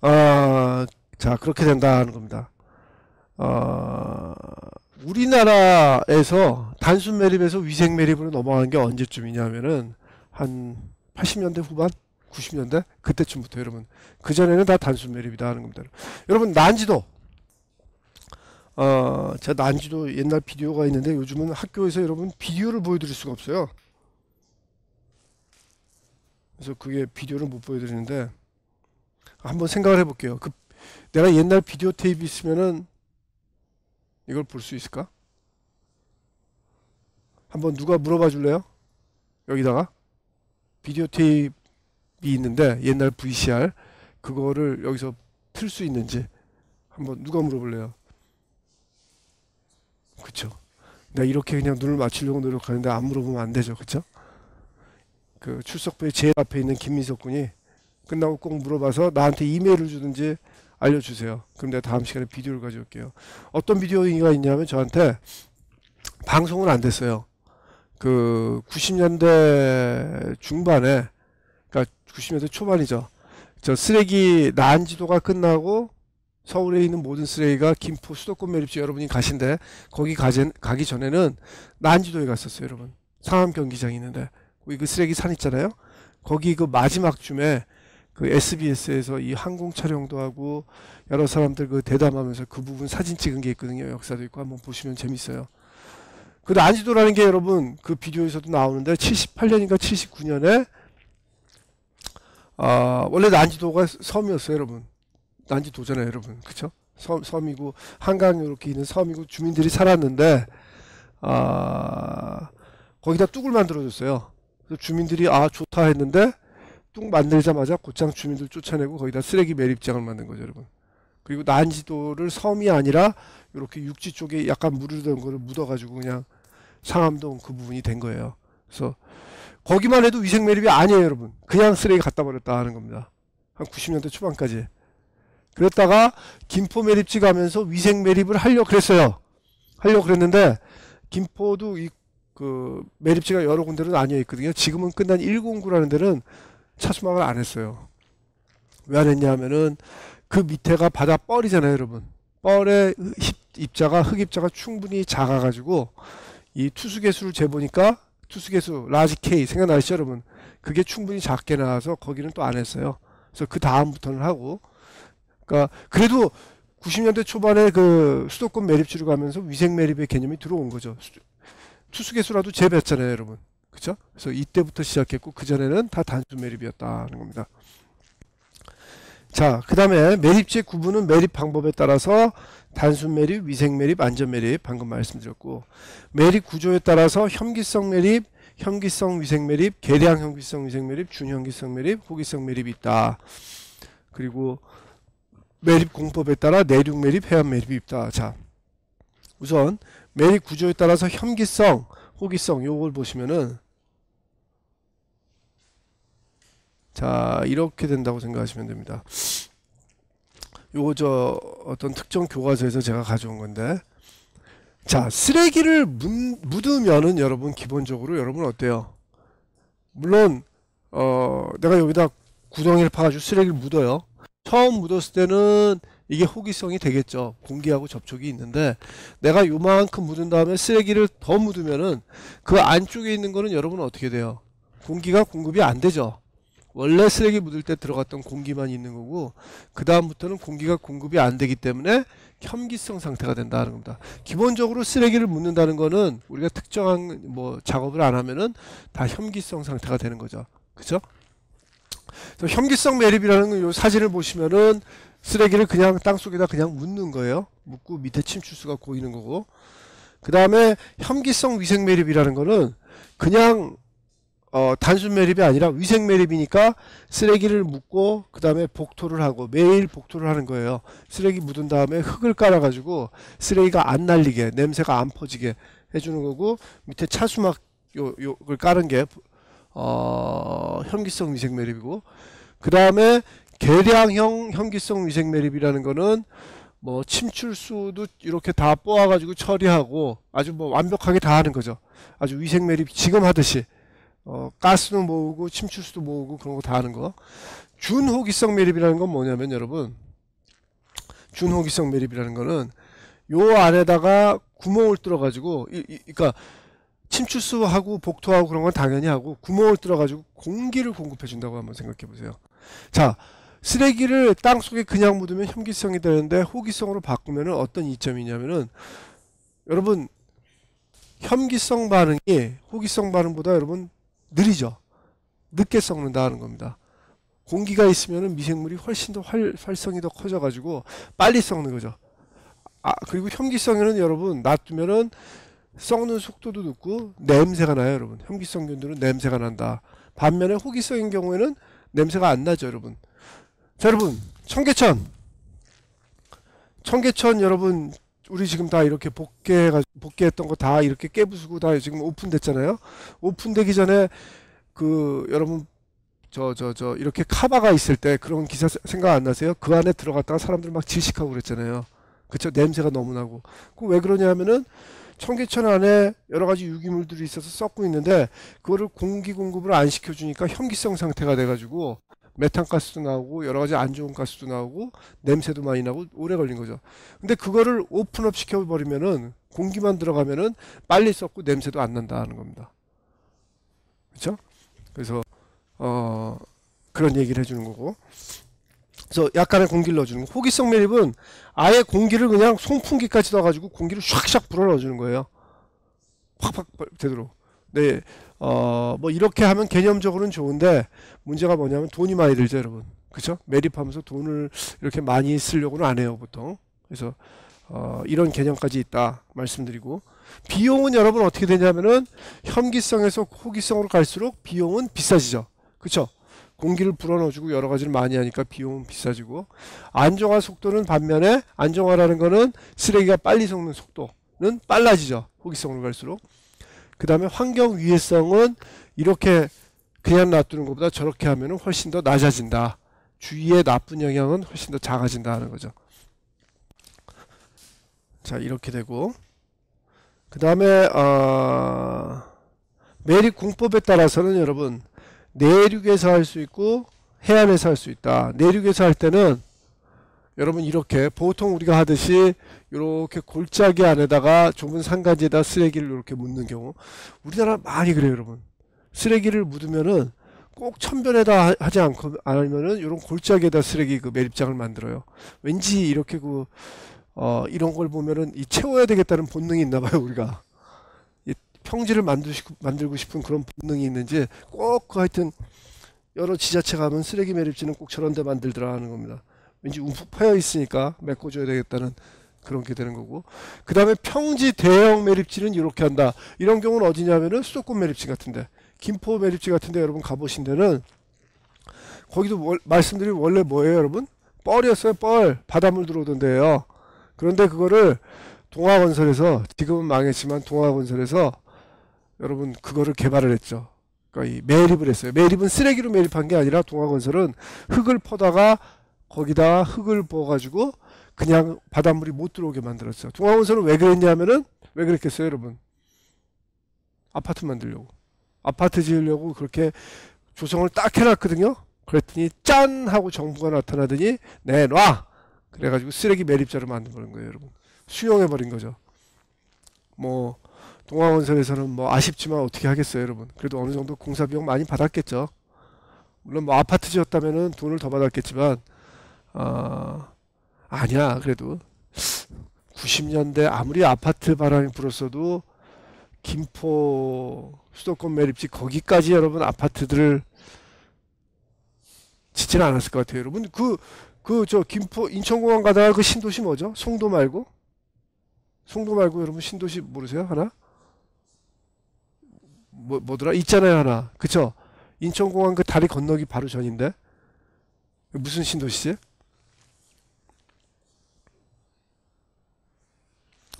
아, 자 그렇게 된다는 겁니다. 아, 우리나라에서 단순 매립에서 위생 매립으로 넘어가는게 언제쯤이냐면은 한 80년대 후반, 90년대 그때쯤부터 여러분 그 전에는 다 단순 매립이다 하는 겁니다. 여러분 난지도 어, 제 난지도 옛날 비디오가 있는데 요즘은 학교에서 여러분 비디오를 보여드릴 수가 없어요. 그래서 그게 비디오를 못 보여드리는데 한번 생각을 해볼게요. 그 내가 옛날 비디오 테이프 있으면은 이걸 볼 수 있을까? 한번 누가 물어봐 줄래요? 여기다가 비디오 테이프 있는데 옛날 VCR 그거를 여기서 틀 수 있는지 한번 누가 물어볼래요? 그쵸나 이렇게 그냥 눈을 맞추려고 노력하는데 안 물어보면 안 되죠, 그쵸그 출석부에 제일 앞에 있는 김민석 군이 끝나고 꼭 물어봐서 나한테 이메일을 주든지 알려주세요. 그럼 내가 다음 시간에 비디오를 가져올게요. 어떤 비디오가 있냐면 저한테 방송은 안 됐어요. 그 90년대 중반에, 그러니까 90년대 초반이죠. 저 쓰레기 난지도가 끝나고 서울에 있는 모든 쓰레기가 김포 수도권 매립지 여러분이 가신데 거기 가진, 가기 전에는 난지도에 갔었어요 여러분 상암 경기장 있는데 거기 그 쓰레기 산 있잖아요 거기 그 마지막 쯤에 그 SBS에서 이 항공 촬영도 하고 여러 사람들 그 대담하면서 그 부분 사진 찍은 게 있거든요 역사도 있고 한번 보시면 재밌어요 그 난지도라는 게 여러분 그 비디오에서도 나오는데 78년인가 79년에 아 원래 난지도가 섬이었어요 여러분 난지도잖아요, 여러분. 그쵸? 섬, 섬이고, 한강 이렇게 있는 섬이고, 주민들이 살았는데, 아, 거기다 뚝을 만들어줬어요. 그래서 주민들이, 아, 좋다 했는데, 뚝 만들자마자 곧장 주민들 쫓아내고, 거기다 쓰레기 매립장을 만든 거죠, 여러분. 그리고 난지도를 섬이 아니라, 이렇게 육지 쪽에 약간 무르던 거를 묻어가지고, 그냥 상암동 그 부분이 된 거예요. 그래서, 거기만 해도 위생 매립이 아니에요, 여러분. 그냥 쓰레기 갖다 버렸다 하는 겁니다. 한 90년대 초반까지. 그랬다가 김포 매립지 가면서 위생 매립을 하려 그랬어요. 하려 그랬는데 김포도 이그 매립지가 여러 군데로 나뉘어 있거든요. 지금은 끝난 109라는 데는 차수막을 안 했어요. 왜 안 했냐 면은그 밑에가 바다 뻘이잖아요, 여러분. 뻘의 입자가 흙입자가 충분히 작아 가지고 이 투수 개수를 재보니까 투수 개수 라지 K 생각나시죠, 여러분? 그게 충분히 작게 나와서 거기는 또 안 했어요. 그래서 그 다음부터는 하고 그러니까 그래도 90년대 초반에 그 수도권 매립지로 가면서 위생 매립의 개념이 들어온 거죠. 투수개수라도 재배했잖아요, 여러분. 그쵸? 그래서 이때부터 시작했고, 그전에는 다단순 매립이었다는 겁니다. 자, 그 다음에 매립지의 구분은 매립 방법에 따라서 단순 매립, 위생 매립, 안전 매립 방금 말씀드렸고 매립 구조에 따라서 혐기성 매립, 혐기성 위생 매립, 계량 혐기성 위생 매립, 준혐기성 매립, 호기성 매립이 있다. 그리고 매립 공법에 따라 내륙 매립, 해안 매립이 있다. 자, 우선 매립 구조에 따라서 혐기성, 호기성 요걸 보시면은 자 이렇게 된다고 생각하시면 됩니다. 요거 저 어떤 특정 교과서에서 제가 가져온 건데 자 쓰레기를 문, 묻으면은 여러분 기본적으로 여러분 어때요? 물론 어 내가 여기다 구덩이를 파가지고 쓰레기를 묻어요. 처음 묻었을 때는 이게 호기성이 되겠죠. 공기하고 접촉이 있는데 내가 요만큼 묻은 다음에 쓰레기를 더 묻으면은 그 안쪽에 있는 거는 여러분 어떻게 돼요? 공기가 공급이 안 되죠. 원래 쓰레기 묻을 때 들어갔던 공기만 있는 거고 그 다음부터는 공기가 공급이 안 되기 때문에 현기성 상태가 된다는 겁니다. 기본적으로 쓰레기를 묻는다는 거는 우리가 특정한 뭐 작업을 안 하면은 다 현기성 상태가 되는 거죠. 그렇죠? 혐기성 매립이라는 건 요 사진을 보시면은 쓰레기를 그냥 땅속에다 그냥 묻는 거예요. 묻고 밑에 침출수가 고이는 거고. 그 다음에 혐기성 위생 매립이라는 거는 그냥 어, 단순 매립이 아니라 위생 매립이니까 쓰레기를 묻고 그 다음에 복토를 하고 매일 복토를 하는 거예요. 쓰레기 묻은 다음에 흙을 깔아가지고 쓰레기가 안 날리게 냄새가 안 퍼지게 해주는 거고 밑에 차수막 요, 요걸 깔은 게 어, 현기성 위생 매립이고 그 다음에 계량형 현기성 위생 매립이라는 거는 뭐 침출수도 이렇게 다 뽑아가지고 처리하고 아주 뭐 완벽하게 다 하는 거죠. 아주 위생 매립 지금 하듯이 어, 가스도 모으고 침출수도 모으고 그런 거 다 하는 거. 준호기성 매립이라는 건 뭐냐면 여러분 준호기성 매립이라는 거는 요 안에다가 구멍을 뚫어가지고 이, 이, 그러니까 침출수하고 복토하고 그런 건 당연히 하고 구멍을 뚫어가지고 공기를 공급해 준다고 한번 생각해 보세요. 자, 쓰레기를 땅 속에 그냥 묻으면 혐기성이 되는데 호기성으로 바꾸면 어떤 이점이냐면은 여러분 혐기성 반응이 호기성 반응보다 여러분 느리죠. 늦게 썩는다는 겁니다. 공기가 있으면 미생물이 훨씬 더 활, 활성이 더 커져가지고 빨리 썩는 거죠. 아 그리고 혐기성에는 여러분 놔두면은 썩는 속도도 높고 냄새가 나요 여러분 혐기성균들은 냄새가 난다 반면에 호기성인 경우에는 냄새가 안 나죠 여러분 자 여러분 청계천 청계천 여러분 우리 지금 다 이렇게 복개해복개했던거 다 이렇게 깨부수고 다 지금 오픈됐잖아요 오픈되기 전에 그 여러분 저 저저 저, 저 이렇게 카바가 있을 때 그런 기사 생각 안 나세요? 그 안에 들어갔다가 사람들 막 질식하고 그랬잖아요. 그쵸? 냄새가 너무 나고. 그 왜 그러냐 면은 청계천 안에 여러 가지 유기물들이 있어서 썩고 있는데 그거를 공기 공급을 안 시켜주니까 현기성 상태가 돼가지고 메탄가스도 나오고 여러 가지 안 좋은 가스도 나오고 냄새도 많이 나고 오래 걸린 거죠. 근데 그거를 오픈업 시켜버리면은 공기만 들어가면은 빨리 썩고 냄새도 안 난다는 겁니다. 그렇죠? 그래서 어 그런 얘기를 해주는 거고 그래서 약간의 공기를 넣어주는 거. 호기성 매립은 아예 공기를 그냥 송풍기까지 넣어가지고 공기를 샥샥 불어 넣어주는 거예요. 팍팍 되도록. 네, 어, 뭐 이렇게 하면 개념적으로는 좋은데 문제가 뭐냐면 돈이 많이 들죠, 여러분. 그쵸 매립하면서 돈을 이렇게 많이 쓰려고는 안 해요, 보통. 그래서 어, 이런 개념까지 있다 말씀드리고 비용은 여러분 어떻게 되냐면은 현기성에서 호기성으로 갈수록 비용은 비싸지죠. 그쵸 공기를 불어넣어주고 여러 가지를 많이 하니까 비용은 비싸지고 안정화 속도는 반면에 안정화라는 거는 쓰레기가 빨리 속는 속도는 빨라지죠. 호기성으로 갈수록. 그 다음에 환경 위해성은 이렇게 그냥 놔두는 것보다 저렇게 하면 훨씬 더 낮아진다. 주위에 나쁜 영향은 훨씬 더 작아진다 하는 거죠. 자 이렇게 되고 그 다음에 어, 매립 공법에 따라서는 여러분 내륙에서 할 수 있고 해안에서 할 수 있다. 내륙에서 할 때는 여러분 이렇게 보통 우리가 하듯이 이렇게 골짜기 안에다가 좁은 산가지에다 쓰레기를 이렇게 묻는 경우 우리나라 많이 그래요 여러분 쓰레기를 묻으면은 꼭 천변에다 하지 않고 않으면은 이런 골짜기에다 쓰레기 그 매립장을 만들어요 왠지 이렇게 그 어, 이런 걸 보면은 이 채워야 되겠다는 본능이 있나 봐요 우리가 평지를 만드시고, 만들고 싶은 그런 본능이 있는지 꼭 그 하여튼 여러 지자체 가면 쓰레기 매립지는 꼭 저런 데 만들더라 하는 겁니다. 왠지 움푹 파여 있으니까 메꿔줘야 되겠다는 그런 게 되는 거고 그 다음에 평지 대형 매립지는 이렇게 한다 이런 경우는 어디냐면은 수도권 매립지 같은데 김포 매립지 같은데 여러분 가보신 데는 거기도 말씀드린 원래 뭐예요 여러분 뻘이었어요 뻘 바닷물 들어오던 데예요 그런데 그거를 동화건설에서 지금은 망했지만 동화건설에서 여러분 그거를 개발을 했죠. 그러니까 이 매립을 했어요. 매립은 쓰레기로 매립한 게 아니라 동화건설은 흙을 퍼다가 거기다 흙을 부어가지고 그냥 바닷물이 못 들어오게 만들었어요. 동화건설은왜 그랬냐면은 왜 그랬겠어요, 여러분? 아파트 만들려고. 아파트 지으려고 그렇게 조성을 딱 해놨거든요. 그랬더니 짠 하고 정부가 나타나더니 내놔. 그래가지고 쓰레기 매립자로 만든 거예요, 여러분. 수용해버린 거죠. 뭐 동아원석에서는 뭐 아쉽지만 어떻게 하겠어요 여러분 그래도 어느 정도 공사 비용 많이 받았겠죠 물론 뭐 아파트 지었다면은 돈을 더 받았겠지만 어, 아니야 그래도 90년대 아무리 아파트 바람이 불었어도 김포 수도권 매립지 거기까지 여러분 아파트들을 짓지는 않았을 것 같아요 여러분 그 그 저 김포 인천공항 가다가 그 신도시 뭐죠 송도 말고 송도 말고 여러분 신도시 모르세요 하나 뭐, 뭐더라? 있잖아요, 하나. 그쵸? 인천공항 그 다리 건너기 바로 전인데? 무슨 신도시지?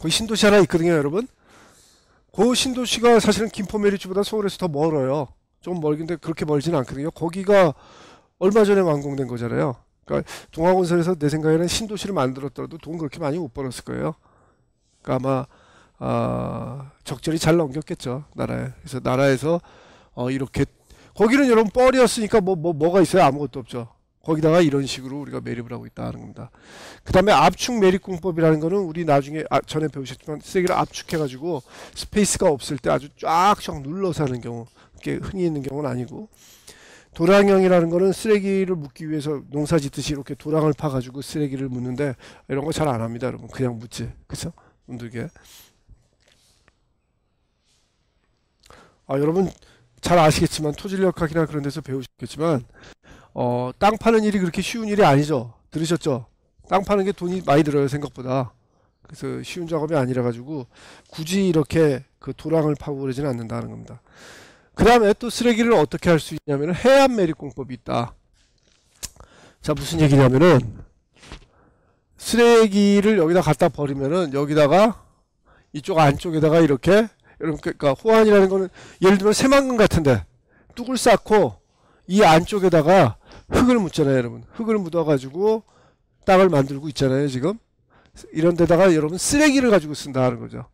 거기 신도시 하나 있거든요, 여러분. 그 신도시가 사실은 김포메리츠보다 서울에서 더 멀어요. 좀 멀긴데 그렇게 멀진 않거든요. 거기가 얼마 전에 완공된 거잖아요. 그러니까 동화건설에서 내 생각에는 신도시를 만들었더라도 돈 그렇게 많이 못 벌었을 거예요. 그러니까 아마 어, 적절히 잘 넘겼겠죠 나라에 그래서 나라에서 어, 이렇게 거기는 여러분 뻘이었으니까 뭐, 뭐 뭐가 있어요 아무것도 없죠 거기다가 이런 식으로 우리가 매립을 하고 있다는 겁니다 그 다음에 압축 매립공법이라는 거는 우리 나중에 아, 전에 배우셨지만 쓰레기를 압축해 가지고 스페이스가 없을 때 아주 쫙쫙 눌러서 하는 경우 그게 흔히 있는 경우는 아니고 도랑형이라는 거는 쓰레기를 묻기 위해서 농사 짓듯이 이렇게 도랑을 파가지고 쓰레기를 묻는데 이런 거 잘 안 합니다 여러분 그냥 묻지 그쵸? 문득에 아, 여러분 잘 아시겠지만 토질역학이나 그런 데서 배우셨겠지만 어, 땅 파는 일이 그렇게 쉬운 일이 아니죠. 들으셨죠? 땅 파는 게 돈이 많이 들어요 생각보다. 그래서 쉬운 작업이 아니라 가지고 굳이 이렇게 그 도랑을 파고 그러지는 않는다는 겁니다. 그 다음에 또 쓰레기를 어떻게 할 수 있냐면 해안 매립공법이 있다. 자 무슨 얘기냐면은 쓰레기를 여기다 갖다 버리면은 여기다가 이쪽 안쪽에다가 이렇게 여러분 그러니까 호환이라는 거는 예를 들면 새만금 같은데 뚝을 쌓고 이 안쪽에다가 흙을 묻잖아요 여러분 흙을 묻어가지고 땅을 만들고 있잖아요 지금 이런 데다가 여러분 쓰레기를 가지고 쓴다 하는 거죠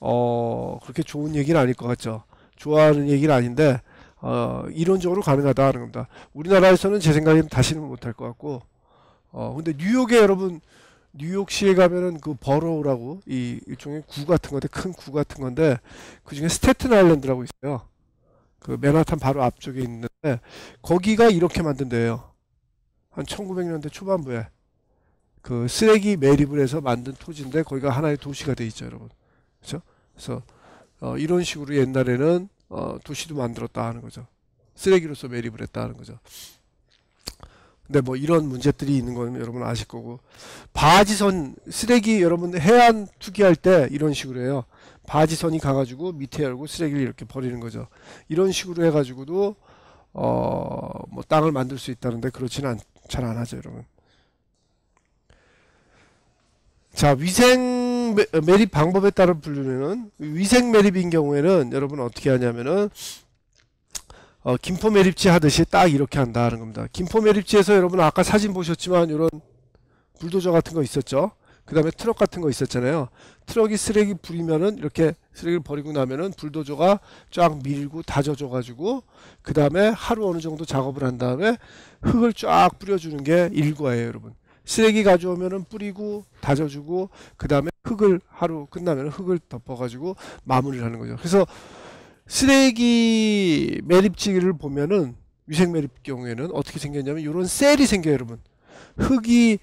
어 그렇게 좋은 얘기는 아닐 것 같죠 좋아하는 얘기는 아닌데 어, 이론적으로 가능하다 하는 겁니다 우리나라에서는 제 생각에는 다시는 못할 것 같고 어 근데 뉴욕에 여러분 뉴욕시에 가면은 그 버로우라고 이 일종의 구 같은 건데 큰 구 같은 건데 그 중에 스테튼 아일랜드라고 있어요. 그 맨하탄 바로 앞쪽에 있는데 거기가 이렇게 만든 데예요. 한 1900년대 초반부에 그 쓰레기 매립을 해서 만든 토지인데 거기가 하나의 도시가 돼 있죠, 여러분. 그렇죠? 그래서 어, 이런 식으로 옛날에는 어, 도시도 만들었다 하는 거죠. 쓰레기로서 매립을 했다 하는 거죠. 근데 네, 뭐 이런 문제들이 있는 건 여러분 아실 거고 바지선 쓰레기 여러분 해안 투기할 때 이런 식으로 해요 바지선이 가가지고 밑에 열고 쓰레기를 이렇게 버리는 거죠 이런 식으로 해가지고도 어 뭐 땅을 만들 수 있다는데 그렇지는 잘 안 하죠 여러분 자 위생 매립 방법에 따른 분류는 위생 매립인 경우에는 여러분 어떻게 하냐면은 어, 김포 매립지 하듯이 딱 이렇게 한다는 겁니다. 김포 매립지에서 여러분 아까 사진 보셨지만 이런 불도저 같은 거 있었죠. 그 다음에 트럭 같은 거 있었잖아요. 트럭이 쓰레기 부리면은 이렇게 쓰레기를 버리고 나면은 불도저가 쫙 밀고 다져줘가지고 그 다음에 하루 어느 정도 작업을 한 다음에 흙을 쫙 뿌려주는 게 일과예요, 여러분. 쓰레기 가져오면은 뿌리고 다져주고 그 다음에 흙을 하루 끝나면 흙을 덮어가지고 마무리를 하는 거죠. 그래서 쓰레기 매립지를 보면은 위생 매립 경우에는 어떻게 생겼냐면 이런 셀이 생겨요 여러분 흙이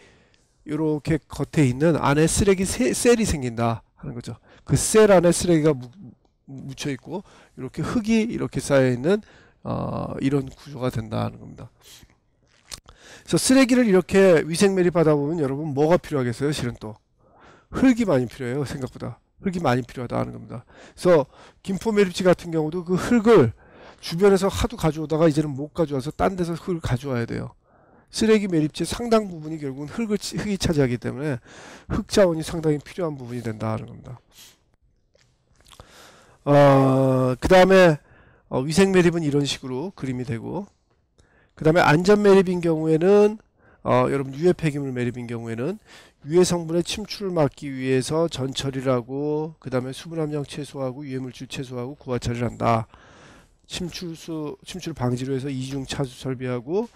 이렇게 겉에 있는 안에 쓰레기 세, 셀이 생긴다 하는 거죠 그 셀 안에 쓰레기가 무, 묻혀 있고 이렇게 흙이 이렇게 쌓여 있는 어, 이런 구조가 된다는 겁니다 그래서 쓰레기를 이렇게 위생 매립 받아 보면 여러분 뭐가 필요하겠어요 실은 또 흙이 많이 필요해요 생각보다 흙이 많이 필요하다 는 겁니다. 그래서 김포매립지 같은 경우도 그 흙을 주변에서 하도 가져오다가 이제는 못 가져와서 딴 데서 흙을 가져와야 돼요. 쓰레기 매립지 상당 부분이 결국은 흙을, 흙이 차지하기 때문에 흙 자원이 상당히 필요한 부분이 된다 는 겁니다. 어, 그 다음에 어, 위생 매립은 이런 식으로 그림이 되고 그 다음에 안전 매립인 경우에는 어, 여러분 유해 폐기물 매립인 경우에는 유해 성분의 침출을 막기 위해서 전처리라고 그 다음에 수분 함량 최소하고 유해물질 최소하고 구화 처리를 한다. 침출수 침출 방지로 해서 이중 차수 설비하고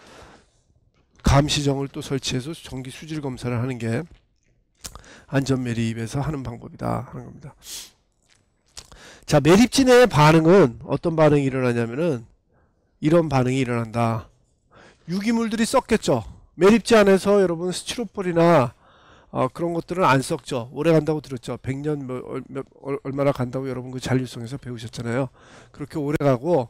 감시정을 또 설치해서 전기 수질 검사를 하는 게 안전 매립에서 하는 방법이다 하는 겁니다. 자 매립진의 반응은 어떤 반응이 일어나냐면은 이런 반응이 일어난다. 유기물들이 썩겠죠. 매립지 안에서 여러분 스티로폴이나 어, 그런 것들은 안 썩죠. 오래 간다고 들었죠. 100년 뭐, 얼, 마나 간다고 여러분 그 잔류성에서 배우셨잖아요. 그렇게 오래 가고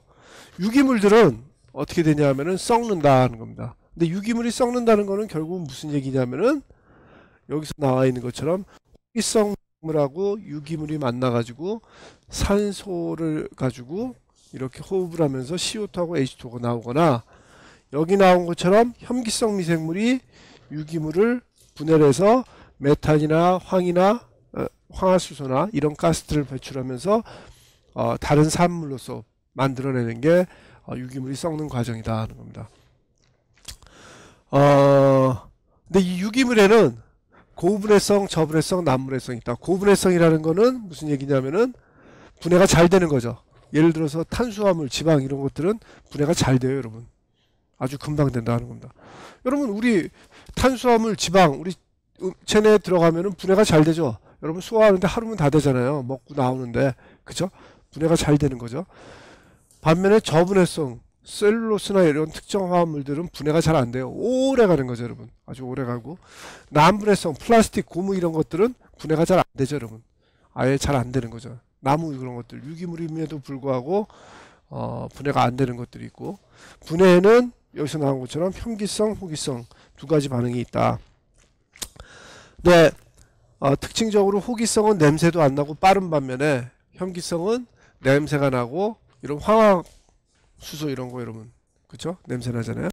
유기물들은 어떻게 되냐 하면은 썩는다는 겁니다. 근데 유기물이 썩는다는 거는 결국은 무슨 얘기냐면은 여기서 나와 있는 것처럼 호기성 물하고 유기물이 만나가지고 산소를 가지고 이렇게 호흡을 하면서 CO2하고 H2O가 나오거나 여기 나온 것처럼 혐기성 미생물이 유기물을 분해해서 메탄이나 황이나 어, 황화수소나 이런 가스들을 배출하면서 어, 다른 산물로서 만들어내는 게 어, 유기물이 썩는 과정이다 하는 겁니다. 어, 근데 이 유기물에는 고분해성, 저분해성, 난분해성이 있다. 고분해성이라는 거는 무슨 얘기냐면은 분해가 잘 되는 거죠. 예를 들어서 탄수화물, 지방 이런 것들은 분해가 잘 돼요, 여러분. 아주 금방 된다는 겁니다. 여러분, 우리 탄수화물, 지방, 우리 체내에 들어가면은 분해가 잘 되죠. 여러분 소화하는데 하루면 다 되잖아요. 먹고 나오는데 그죠? 분해가 잘 되는 거죠. 반면에 저분해성 셀룰로스나 이런 특정 화합물들은 분해가 잘 안 돼요. 오래 가는 거죠, 여러분. 아주 오래 가고 난분해성 플라스틱, 고무 이런 것들은 분해가 잘 안 되죠, 여러분. 아예 잘 안 되는 거죠. 나무 그런 것들 유기물임에도 불구하고 어, 분해가 안 되는 것들이 있고 분해는 여기서 나온 것처럼 현기성, 호기성 두 가지 반응이 있다. 네, 어, 특징적으로 호기성은 냄새도 안 나고 빠른 반면에 혐기성은 냄새가 나고 이런 화학 수소 이런 거 이러면 그쵸? 냄새 나잖아요.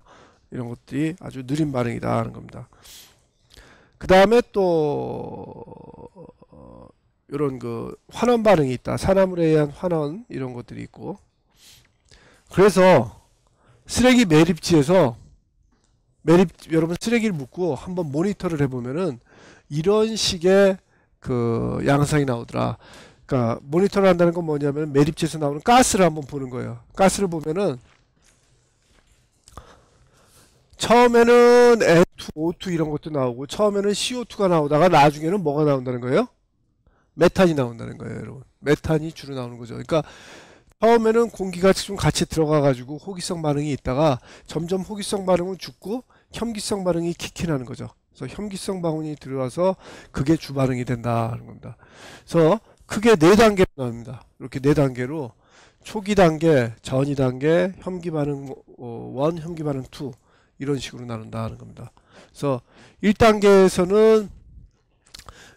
이런 것들이 아주 느린 반응이다 하는 겁니다. 그 다음에 또 이런 어, 그 환원 반응이 있다. 산화물에 의한 환원 이런 것들이 있고 그래서 쓰레기 매립지에서 매립 여러분 쓰레기를 묻고 한번 모니터를 해보면은 이런 식의 그 양상이 나오더라. 그러니까 모니터를 한다는 건 뭐냐면 매립지에서 나오는 가스를 한번 보는 거예요. 가스를 보면은 처음에는 N2O2 이런 것도 나오고 처음에는 CO2가 나오다가 나중에는 뭐가 나온다는 거예요? 메탄이 나온다는 거예요, 여러분. 메탄이 주로 나오는 거죠. 그러니까 처음에는 공기가 좀 같이 들어가 가지고 호기성 반응이 있다가 점점 호기성 반응은 죽고 혐기성 반응이 킥킥하는 거죠. 그래서 혐기성 방언이 들어와서 그게 주반응이 된다는 겁니다. 그래서 크게 네 단계로 나옵니다. 이렇게 네 단계로 초기 단계, 전이 단계, 혐기 반응 1, 어, 혐기 반응 2 이런 식으로 나눈다는 겁니다. 그래서 1단계에서는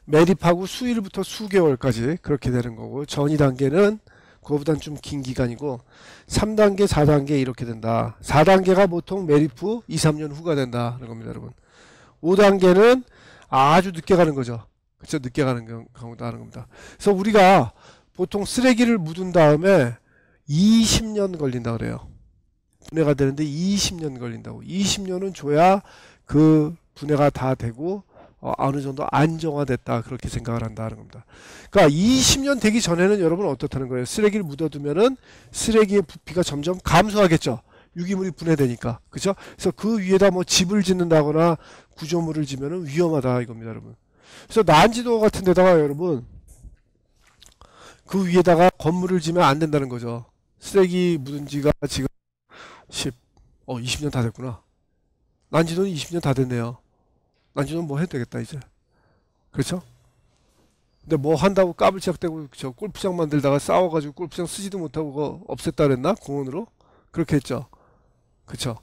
매립하고 수일부터 수개월까지 그렇게 되는 거고 전이 단계는 그거보단 좀긴 기간이고 3단계, 4단계 이렇게 된다. 4단계가 보통 매립 후 2, 3년 후가 된다는 겁니다, 여러분. 5단계는 아주 늦게 가는 거죠. 그쵸? 늦게 가는 경우도 하는 겁니다. 그래서 우리가 보통 쓰레기를 묻은 다음에 20년 걸린다 그래요. 분해가 되는데 20년 걸린다고. 20년은 줘야 그 분해가 다 되고 어, 어느 정도 안정화됐다 그렇게 생각을 한다 는 겁니다. 그러니까 20년 되기 전에는 여러분 어떻다는 거예요? 쓰레기를 묻어두면은 쓰레기의 부피가 점점 감소하겠죠. 유기물이 분해되니까 그죠? 그래서 그 위에다 뭐 집을 짓는다거나 구조물을 지면 은 위험하다 이겁니다 여러분 그래서 난지도 같은 데다가 여러분 그 위에다가 건물을 지면 안 된다는 거죠 쓰레기 묻은 지가 지금 10, 어 20년 다 됐구나 난지도는 20년 다 됐네요 난지도는 뭐 해도 되겠다 이제 그렇죠? 근데 뭐 한다고 까불짝대고 저 골프장 만들다가 싸워가지고 골프장 쓰지도 못하고 그거 없앴다 그랬나? 공원으로? 그렇게 했죠. 그쵸? 그렇죠?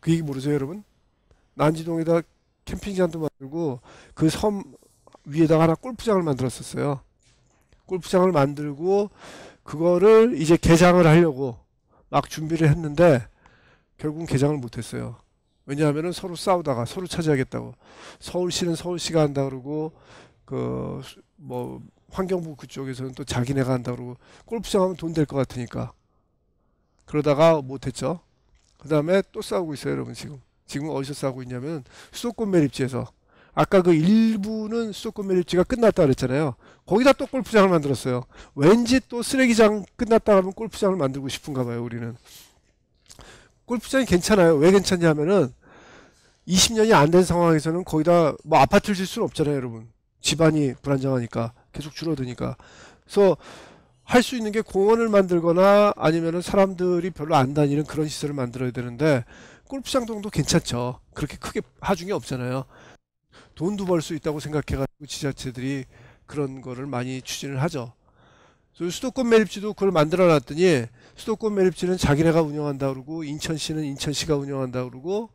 그 얘기 모르세요 여러분? 난지동에다 캠핑장도 만들고 그 섬 위에다가 하나 골프장을 만들었었어요. 골프장을 만들고 그거를 이제 개장을 하려고 막 준비를 했는데 결국은 개장을 못했어요. 왜냐하면 서로 싸우다가 서로 차지하겠다고 서울시는 서울시가 한다 그러고 그 뭐 환경부 그쪽에서는 또 자기네가 한다 그러고 골프장 하면 돈 될 것 같으니까 그러다가 못했죠. 그 다음에 또 싸우고 있어요 여러분 지금. 지금 어디서 싸우고 있냐면 수도권 매립지에서 아까 그 일부는 수도권 매립지가 끝났다 그랬잖아요. 거기다 또 골프장을 만들었어요. 왠지 또 쓰레기장 끝났다 하면 골프장을 만들고 싶은가 봐요, 우리는. 골프장이 괜찮아요. 왜 괜찮냐 면은 20년이 안 된 상황에서는 거기다 뭐 아파트를 질 수는 없잖아요, 여러분. 집안이 불안정하니까 계속 줄어드니까. 그래서 할 수 있는 게 공원을 만들거나 아니면은 사람들이 별로 안 다니는 그런 시설을 만들어야 되는데 골프장 정도 괜찮죠. 그렇게 크게 하중이 없잖아요. 돈도 벌 수 있다고 생각해가지고 지자체들이 그런 거를 많이 추진을 하죠. 수도권 매립지도 그걸 만들어 놨더니 수도권 매립지는 자기네가 운영한다 그러고 인천시는 인천시가 운영한다 그러고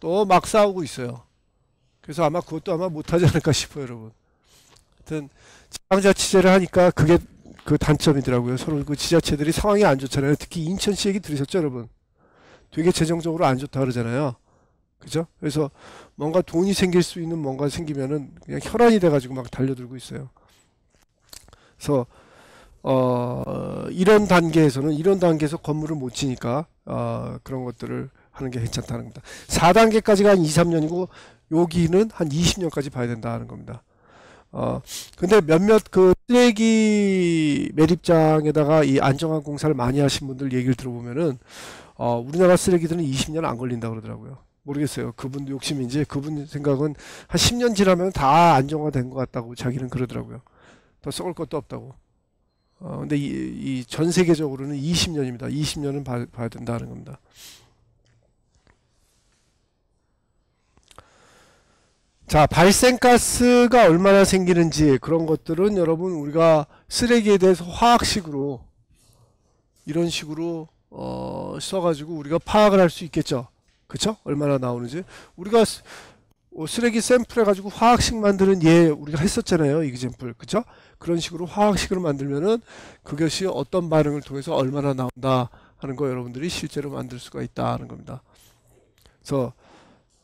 또 막 싸우고 있어요. 그래서 아마 그것도 아마 못하지 않을까 싶어요, 여러분. 하여튼 지방자치제를 하니까 그게 그 단점이더라고요. 서로 그 지자체들이 상황이 안 좋잖아요. 특히 인천시 얘기 들으셨죠, 여러분? 되게 재정적으로 안 좋다 그러잖아요. 그죠? 그래서 뭔가 돈이 생길 수 있는 뭔가 생기면은 그냥 혈안이 돼가지고 막 달려들고 있어요. 그래서 어, 이런 단계에서는 이런 단계에서 건물을 못 치니까 어, 그런 것들을 하는 게 괜찮다는 겁니다. 4단계까지가 한 2, 3년이고 여기는 한 20년까지 봐야 된다는 겁니다. 어, 근데 몇몇 그 쓰레기 매립장에다가 이 안정화 공사를 많이 하신 분들 얘기를 들어보면은 어, 우리나라 쓰레기들은 20년 안 걸린다 그러더라고요. 모르겠어요. 그분도 욕심인지 그분 생각은 한 10년 지나면 다 안정화된 것 같다고 자기는 그러더라고요. 더 썩을 것도 없다고. 어, 근데 이 전 세계적으로는 20년입니다. 20년은 봐, 봐야 된다는 겁니다. 자, 발생가스가 얼마나 생기는지 그런 것들은 여러분 우리가 쓰레기에 대해서 화학식으로 이런 식으로 어, 써가지고 우리가 파악을 할 수 있겠죠. 그쵸? 얼마나 나오는지. 우리가 어, 쓰레기 샘플 해가지고 화학식 만드는 예 우리가 했었잖아요. 이그젠플. 그쵸? 그런 식으로 화학식을 만들면은 그것이 어떤 반응을 통해서 얼마나 나온다 하는 거 여러분들이 실제로 만들 수가 있다 하는 겁니다. 그래서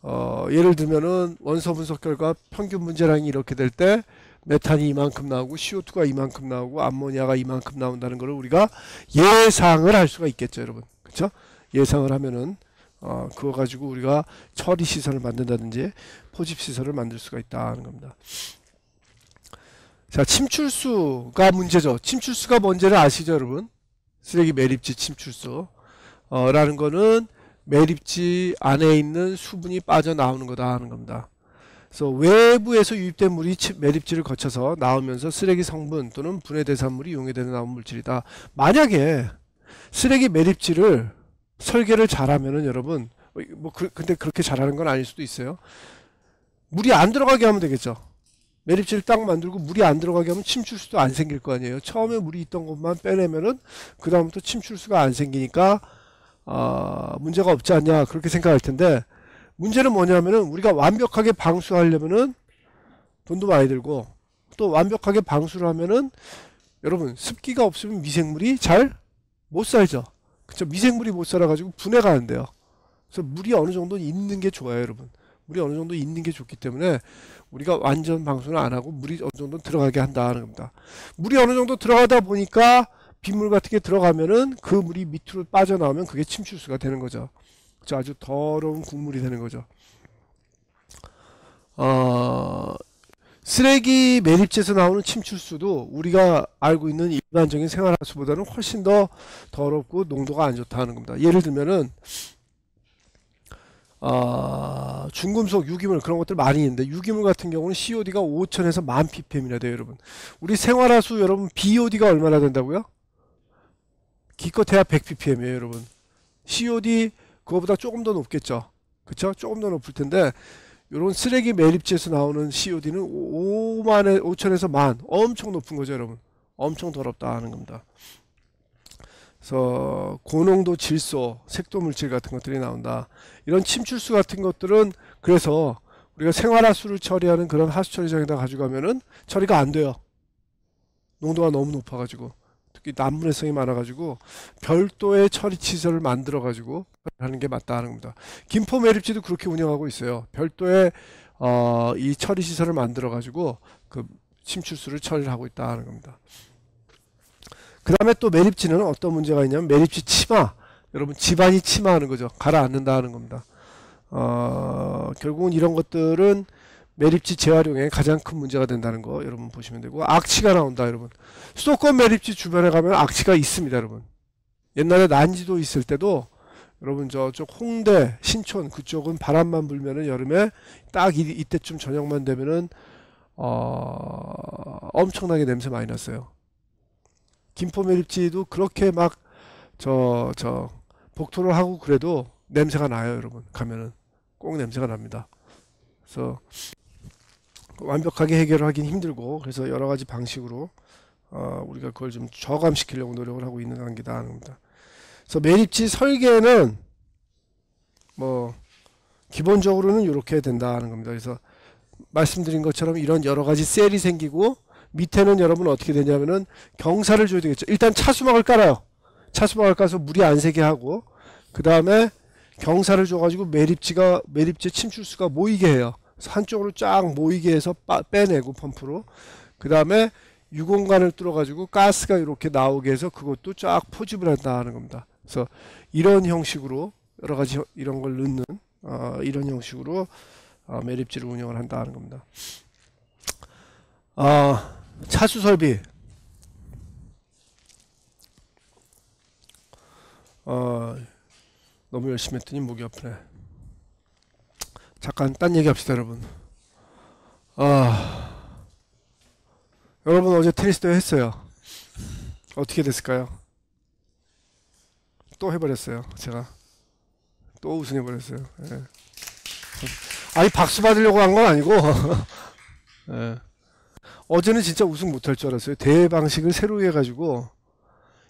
어, 예를 들면은 원소 분석 결과 평균 문제량이 이렇게 될때 메탄이 이만큼 나오고 CO2가 이만큼 나오고 암모니아가 이만큼 나온다는 것을 우리가 예상을 할 수가 있겠죠, 여러분. 그렇죠? 예상을 하면은 어, 그거 가지고 우리가 처리 시설을 만든다든지 포집 시설을 만들 수가 있다는 겁니다. 자, 침출수가 문제죠. 침출수가 뭔지를 아시죠, 여러분? 쓰레기 매립지 침출수. 어, 라는 거는 매립지 안에 있는 수분이 빠져나오는 거다 하는 겁니다. 그래서 외부에서 유입된 물이 매립지를 거쳐서 나오면서 쓰레기 성분 또는 분해 대산물이 용해되는 나온 물질이다. 만약에 쓰레기 매립지를 설계를 잘하면은 여러분 뭐 그, 근데 그렇게 잘하는 건 아닐 수도 있어요. 물이 안 들어가게 하면 되겠죠. 매립지를 딱 만들고 물이 안 들어가게 하면 침출수도 안 생길 거 아니에요. 처음에 물이 있던 것만 빼내면은 그다음부터 침출수가 안 생기니까 어, 문제가 없지 않냐 그렇게 생각할 텐데 문제는 뭐냐면은 우리가 완벽하게 방수하려면은 돈도 많이 들고 또 완벽하게 방수를 하면은 여러분 습기가 없으면 미생물이 잘 못 살죠. 그쵸? 미생물이 못 살아가지고 분해가 안 돼요. 그래서 물이 어느 정도 있는 게 좋아요, 여러분. 물이 어느 정도 있는 게 좋기 때문에 우리가 완전 방수는 안 하고 물이 어느 정도 들어가게 한다는 겁니다. 물이 어느 정도 들어가다 보니까 빗물 같은 게 들어가면은 그 물이 밑으로 빠져나오면 그게 침출수가 되는 거죠. 아주 더러운 국물이 되는 거죠. 어, 쓰레기 매립지에서 나오는 침출수도 우리가 알고 있는 일반적인 생활하수보다는 훨씬 더 더럽고 농도가 안 좋다는 겁니다. 예를 들면은 어, 중금속 유기물 그런 것들 많이 있는데 유기물 같은 경우는 COD가 5천에서 1만 p p m 이라 돼요, 여러분. 우리 생활하수 여러분 BOD가 얼마나 된다고요? 기껏해야 100ppm이에요, 여러분. COD 그거보다 조금 더 높겠죠. 그쵸? 조금 더 높을 텐데 요런 쓰레기 매립지에서 나오는 COD는 5만에 5천에서 만 엄청 높은 거죠, 여러분. 엄청 더럽다 하는 겁니다. 그래서 고농도 질소, 색도 물질 같은 것들이 나온다. 이런 침출수 같은 것들은 그래서 우리가 생활하수를 처리하는 그런 하수처리장에다 가져가면은 처리가 안 돼요. 농도가 너무 높아가지고 특히 난분해성이 많아가지고 별도의 처리 시설을 만들어가지고 하는 게 맞다 하는 겁니다. 김포 매립지도 그렇게 운영하고 있어요. 별도의 어, 이 처리 시설을 만들어 가지고 그 침출수를 처리하고 를 있다 하는 겁니다. 그 다음에 또 매립지는 어떤 문제가 있냐면 매립지 치마 여러분 집안이 치마하는 거죠. 가라앉는다 하는 겁니다. 어, 결국은 이런 것들은 매립지 재활용에 가장 큰 문제가 된다는 거 여러분 보시면 되고 악취가 나온다 여러분 수도권 매립지 주변에 가면 악취가 있습니다 여러분 옛날에 난지도 있을 때도 여러분 저쪽 홍대 신촌 그쪽은 바람만 불면은 여름에 딱 이, 때쯤 저녁만 되면은 어, 엄청나게 냄새 많이 났어요. 김포 매립지도 그렇게 막 저 저 복토를 하고 그래도 냄새가 나요, 여러분. 가면은 꼭 냄새가 납니다. 그래서 완벽하게 해결하긴 힘들고 그래서 여러 가지 방식으로 어, 우리가 그걸 좀 저감시키려고 노력을 하고 있는 관계다 하는 겁니다. 그래서 매립지 설계는 뭐 기본적으로는 이렇게 된다는 겁니다. 그래서 말씀드린 것처럼 이런 여러 가지 셀이 생기고 밑에는 여러분 어떻게 되냐면은 경사를 줘야 되겠죠. 일단 차수막을 깔아요. 차수막을 깔아서 물이 안 새게 하고 그 다음에 경사를 줘가지고 매립지가 매립지 침출수가 모이게 해요. 한쪽으로 쫙 모이게 해서 빠, 빼내고 펌프로 그 다음에 유공간을 뚫어가지고 가스가 이렇게 나오게 해서 그것도 쫙 포집을 한다 는 겁니다. 그래서 이런 형식으로 여러 가지 이런 걸 넣는 어, 이런 형식으로 어, 매립지를 운영을 한다는 겁니다. 어, 차수 설비 어, 너무 열심히 했더니 목이 아프네. 잠깐 딴 얘기 합시다 여러분. 아 여러분 어제 테니스 도 했어요. 어떻게 됐을까요? 또 해버렸어요. 제가 또 우승해버렸어요. 예. 아니 박수 받으려고 한 건 아니고 *laughs* 예. 어제는 진짜 우승 못할 줄 알았어요. 대회 방식을 새로 해가지고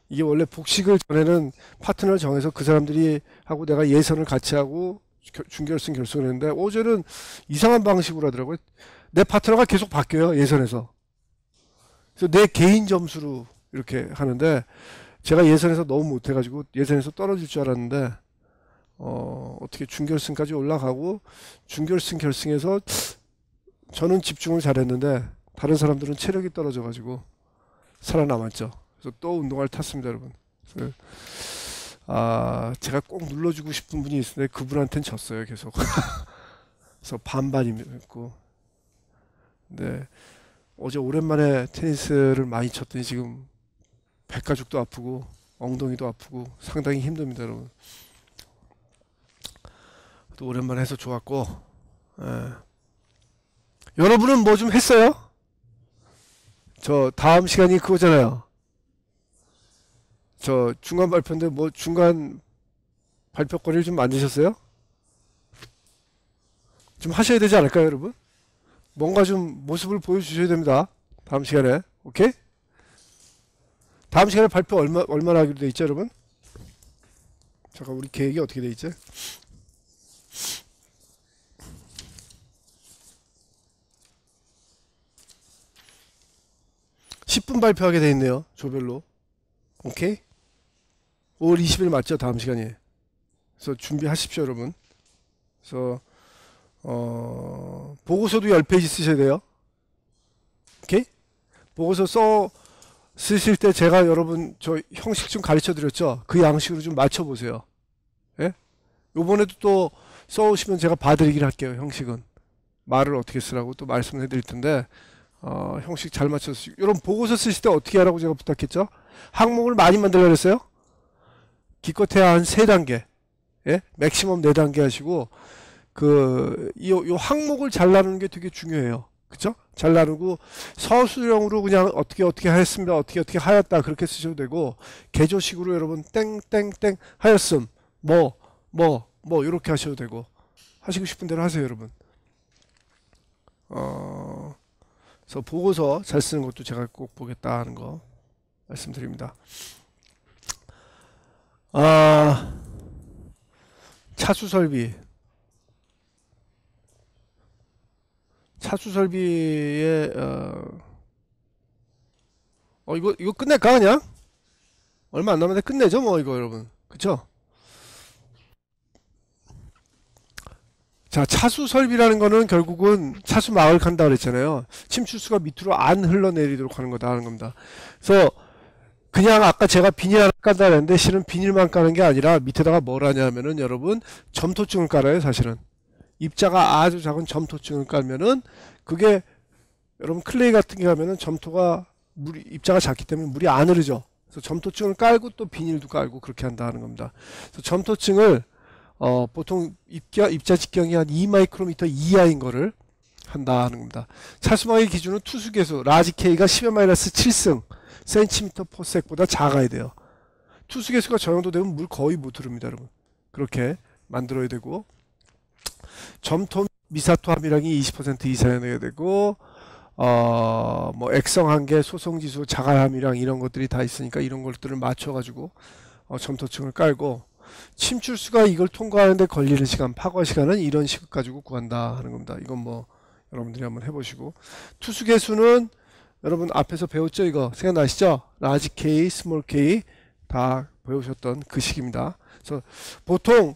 이게 원래 복식을 전에는 파트너를 정해서 그 사람들이 하고 내가 예선을 같이 하고 준결승 결승을 했는데 어제는 이상한 방식으로 하더라고요. 내 파트너가 계속 바뀌어요 예선에서. 그래서 내 개인 점수로 이렇게 하는데 제가 예선에서 너무 못해가지고 예선에서 떨어질 줄 알았는데 어, 어떻게 준결승까지 올라가고 준결승 결승에서 저는 집중을 잘했는데 다른 사람들은 체력이 떨어져가지고 살아남았죠. 그래서 또 운동화를 탔습니다, 여러분. 아, 제가 꼭 눌러주고 싶은 분이 있는데 그분한텐 졌어요, 계속. *laughs* 그래서 반반이었고. 네. 어제 오랜만에 테니스를 많이 쳤더니 지금 백가죽도 아프고 엉덩이도 아프고 상당히 힘듭니다 여러분 또 오랜만에 해서 좋았고 예. 여러분은 뭐 좀 했어요? 저 다음 시간이 그거잖아요 저 중간 발표인데 뭐 중간 발표거리를 좀 만드셨어요? 좀 하셔야 되지 않을까요 여러분? 뭔가 좀 모습을 보여주셔야 됩니다 다음 시간에 오케이? 다음 시간에 발표 얼마 얼마나 하기로 돼 있죠, 여러분? 잠깐 우리 계획이 어떻게 돼 있지? 0분 발표하게 돼 있네요. 조별로. 오케이? 5월 20일 맞죠? 다음 시간에. 그래서 준비하십시오, 여러분. 그래서 어 보고서도 10페이지 쓰셔야 돼요. 오케이? 보고서 써 쓰실 때 제가 여러분 저 형식 좀 가르쳐 드렸죠? 그 양식으로 좀 맞춰 보세요. 예? 요번에도 또 써오시면 제가 봐드리긴 할게요. 형식은 말을 어떻게 쓰라고 또 말씀해 드릴 텐데 어, 형식 잘 맞춰 쓰시고 여러분 보고서 쓰실 때 어떻게 하라고 제가 부탁했죠? 항목을 많이 만들라 그랬어요? 기껏해야 한 세 단계, 예? 맥시멈 네 단계 하시고 그이요 항목을 잘 나누는 게 되게 중요해요. 그쵸잘 나누고 서술형으로 그냥 어떻게 어떻게 하였습니다. 어떻게 어떻게 하였다 그렇게 쓰셔도 되고 개조식으로 여러분 땡땡땡 하였음 뭐 뭐뭐 뭐, 뭐 이렇게 하셔도 되고 하시고 싶은 대로 하세요 여러분. 어, 그래서 보고서 잘 쓰는 것도 제가 꼭 보겠다 하는 거 말씀드립니다. 아 차수 설비 차수 설비에 어... 어 이거 이거 끝낼까 그냥? 얼마 안 남았는데 끝내죠 뭐 이거 여러분 그쵸? 자 차수 설비라는 거는 결국은 차수 마을 간다 그랬잖아요 침출수가 밑으로 안 흘러내리도록 하는 거다 하는 겁니다 그래서 그냥 아까 제가 비닐 하나 깐다 그랬는데 실은 비닐만 까는 게 아니라 밑에다가 뭘 하냐면은 여러분 점토증을 깔아요 사실은 입자가 아주 작은 점토층을 깔면은 그게 여러분 클레이 같은 게 가면은 점토가 물이 입자가 작기 때문에 물이 안 흐르죠. 그래서 점토층을 깔고 또 비닐도 깔고 그렇게 한다는 겁니다. 그래서 점토층을 어, 보통 입자, 입자 직경이 한 2마이크로미터 이하인 거를 한다는 겁니다. 차수막의 기준은 투수계수 라지 K가 10의 마이너스 7승 센티미터 포섹보다 작아야 돼요. 투수계수가 저 정도 되면 물 거의 못 흐릅니다, 여러분. 그렇게 만들어야 되고 점토 미사토 함유량이 20% 이상이어야 되고 어뭐 액성 한계, 소성 지수, 자갈 함유량 이런 것들이 다 있으니까 이런 것들을 맞춰 가지고 어, 점토층을 깔고 침출수가 이걸 통과하는데 걸리는 시간, 파과 시간은 이런 식을 가지고 구한다 하는 겁니다. 이건 뭐 여러분들이 한번 해보시고 투수 개수는 여러분 앞에서 배웠죠 이거 생각나시죠? 라지 K, 스몰 K 다 배우셨던 그 식입니다. 그래서 보통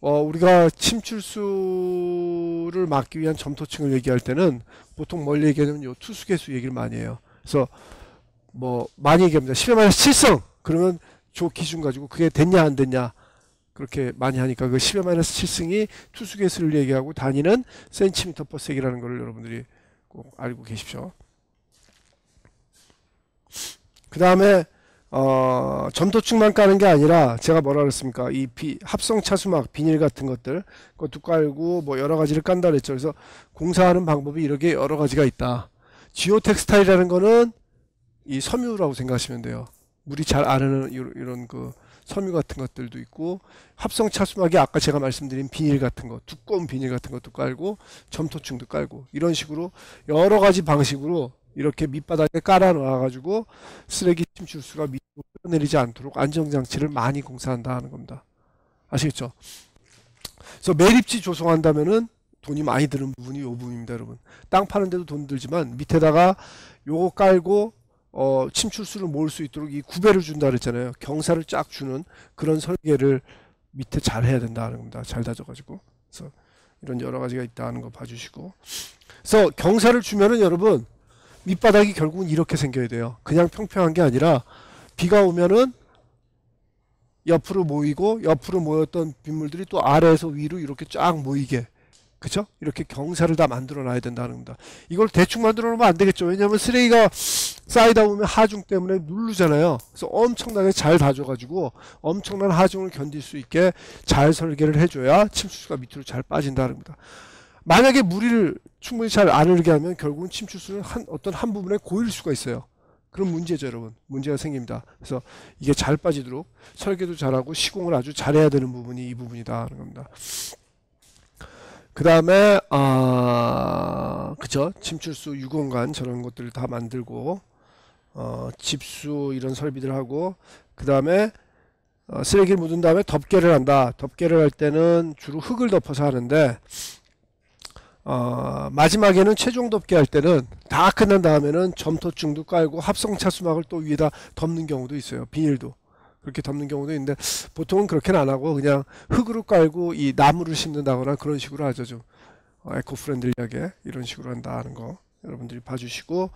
어, 우리가 침출수를 막기 위한 점토층을 얘기할 때는 보통 뭘 얘기하냐면 요 투수계수 얘기를 많이 해요. 그래서 뭐 많이 얘기합니다. 10에 마이너스 7승! 그러면 조 기준 가지고 그게 됐냐 안 됐냐 그렇게 많이 하니까 그 10에 마이너스 7승이 투수계수를 얘기하고 단위는 센티미터 퍼세기라는걸 여러분들이 꼭 알고 계십시오. 그 다음에 어, 점토축만 까는 게 아니라 제가 뭐라 그랬습니까? 이 비, 합성 차수막, 비닐 같은 것들 그것도 깔고 뭐 여러 가지를 깐다 그랬죠. 그래서 공사하는 방법이 이렇게 여러 가지가 있다. 지오텍스타일이라는 거는 이 섬유라고 생각하시면 돼요. 물이 잘 아르는 이런 그 섬유 같은 것들도 있고 합성 차수막이 아까 제가 말씀드린 비닐 같은 거 두꺼운 비닐 같은 것도 깔고 점토층도 깔고 이런 식으로 여러 가지 방식으로 이렇게 밑바닥에 깔아놓아가지고 쓰레기 침출수가 밑으로 내리지 않도록 안정장치를 많이 공사한다 하는 겁니다. 아시겠죠? 그래서 매립지 조성한다면은 돈이 많이 드는 부분이 요 부분입니다, 여러분. 땅 파는데도 돈 들지만 밑에다가 요거 깔고 어, 침출수를 모을 수 있도록 이 구배를 준다 그랬잖아요. 경사를 쫙 주는 그런 설계를 밑에 잘 해야 된다는 겁니다. 잘 다져가지고. 그래서 이런 여러 가지가 있다는 거 봐주시고. 그래서 경사를 주면은 여러분 밑바닥이 결국은 이렇게 생겨야 돼요. 그냥 평평한 게 아니라 비가 오면은 옆으로 모이고 옆으로 모였던 빗물들이 또 아래에서 위로 이렇게 쫙 모이게 그쵸? 이렇게 경사를 다 만들어 놔야 된다는 겁니다. 이걸 대충 만들어 놓으면 안 되겠죠. 왜냐하면 쓰레기가 쌓이다 보면 하중 때문에 누르잖아요. 그래서 엄청나게 잘 다져가지고 엄청난 하중을 견딜 수 있게 잘 설계를 해줘야 침수수가 밑으로 잘 빠진다는 겁니다. 만약에 무리를 충분히 잘아 흐르게 하면 결국은 침출수는 한, 어떤 한 부분에 고일 수가 있어요. 그런 문제죠, 여러분. 문제가 생깁니다. 그래서 이게 잘 빠지도록 설계도 잘하고 시공을 아주 잘해야 되는 부분이 이 부분이다. 하는 겁니다. 그 다음에, 아, 그쵸. 침출수, 유공간 저런 것들을 다 만들고, 어, 집수 이런 설비들 하고, 그 다음에 어, 쓰레기를 묻은 다음에 덮개를 한다. 덮개를 할 때는 주로 흙을 덮어서 하는데, 어, 마지막에는 최종 덮개 할 때는 다 끝난 다음에는 점토중도 깔고 합성차수막을 또 위에다 덮는 경우도 있어요. 비닐도. 그렇게 덮는 경우도 있는데 보통은 그렇게는 안 하고 그냥 흙으로 깔고 이 나무를 심는다거나 그런 식으로 하죠. 좀 어, 에코 프렌들리하게 이런 식으로 한다는 거 여러분들이 봐주시고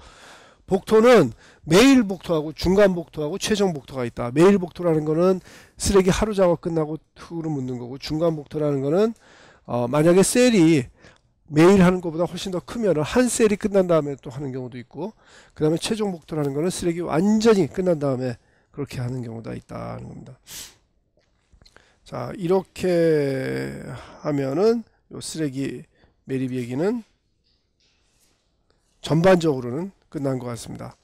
복토는 매일 복토하고 중간 복토하고 최종 복토가 있다. 매일 복토라는 거는 쓰레기 하루 작업 끝나고 흙으로 묻는 거고 중간 복토라는 거는 어, 만약에 셀이 매일 하는 것보다 훨씬 더 크면 한 셀이 끝난 다음에 또 하는 경우도 있고 그 다음에 최종 목표라는 거는 쓰레기 완전히 끝난 다음에 그렇게 하는 경우가 있다는 겁니다. 자 이렇게 하면은 요 쓰레기 매립 얘기는 전반적으로는 끝난 것 같습니다.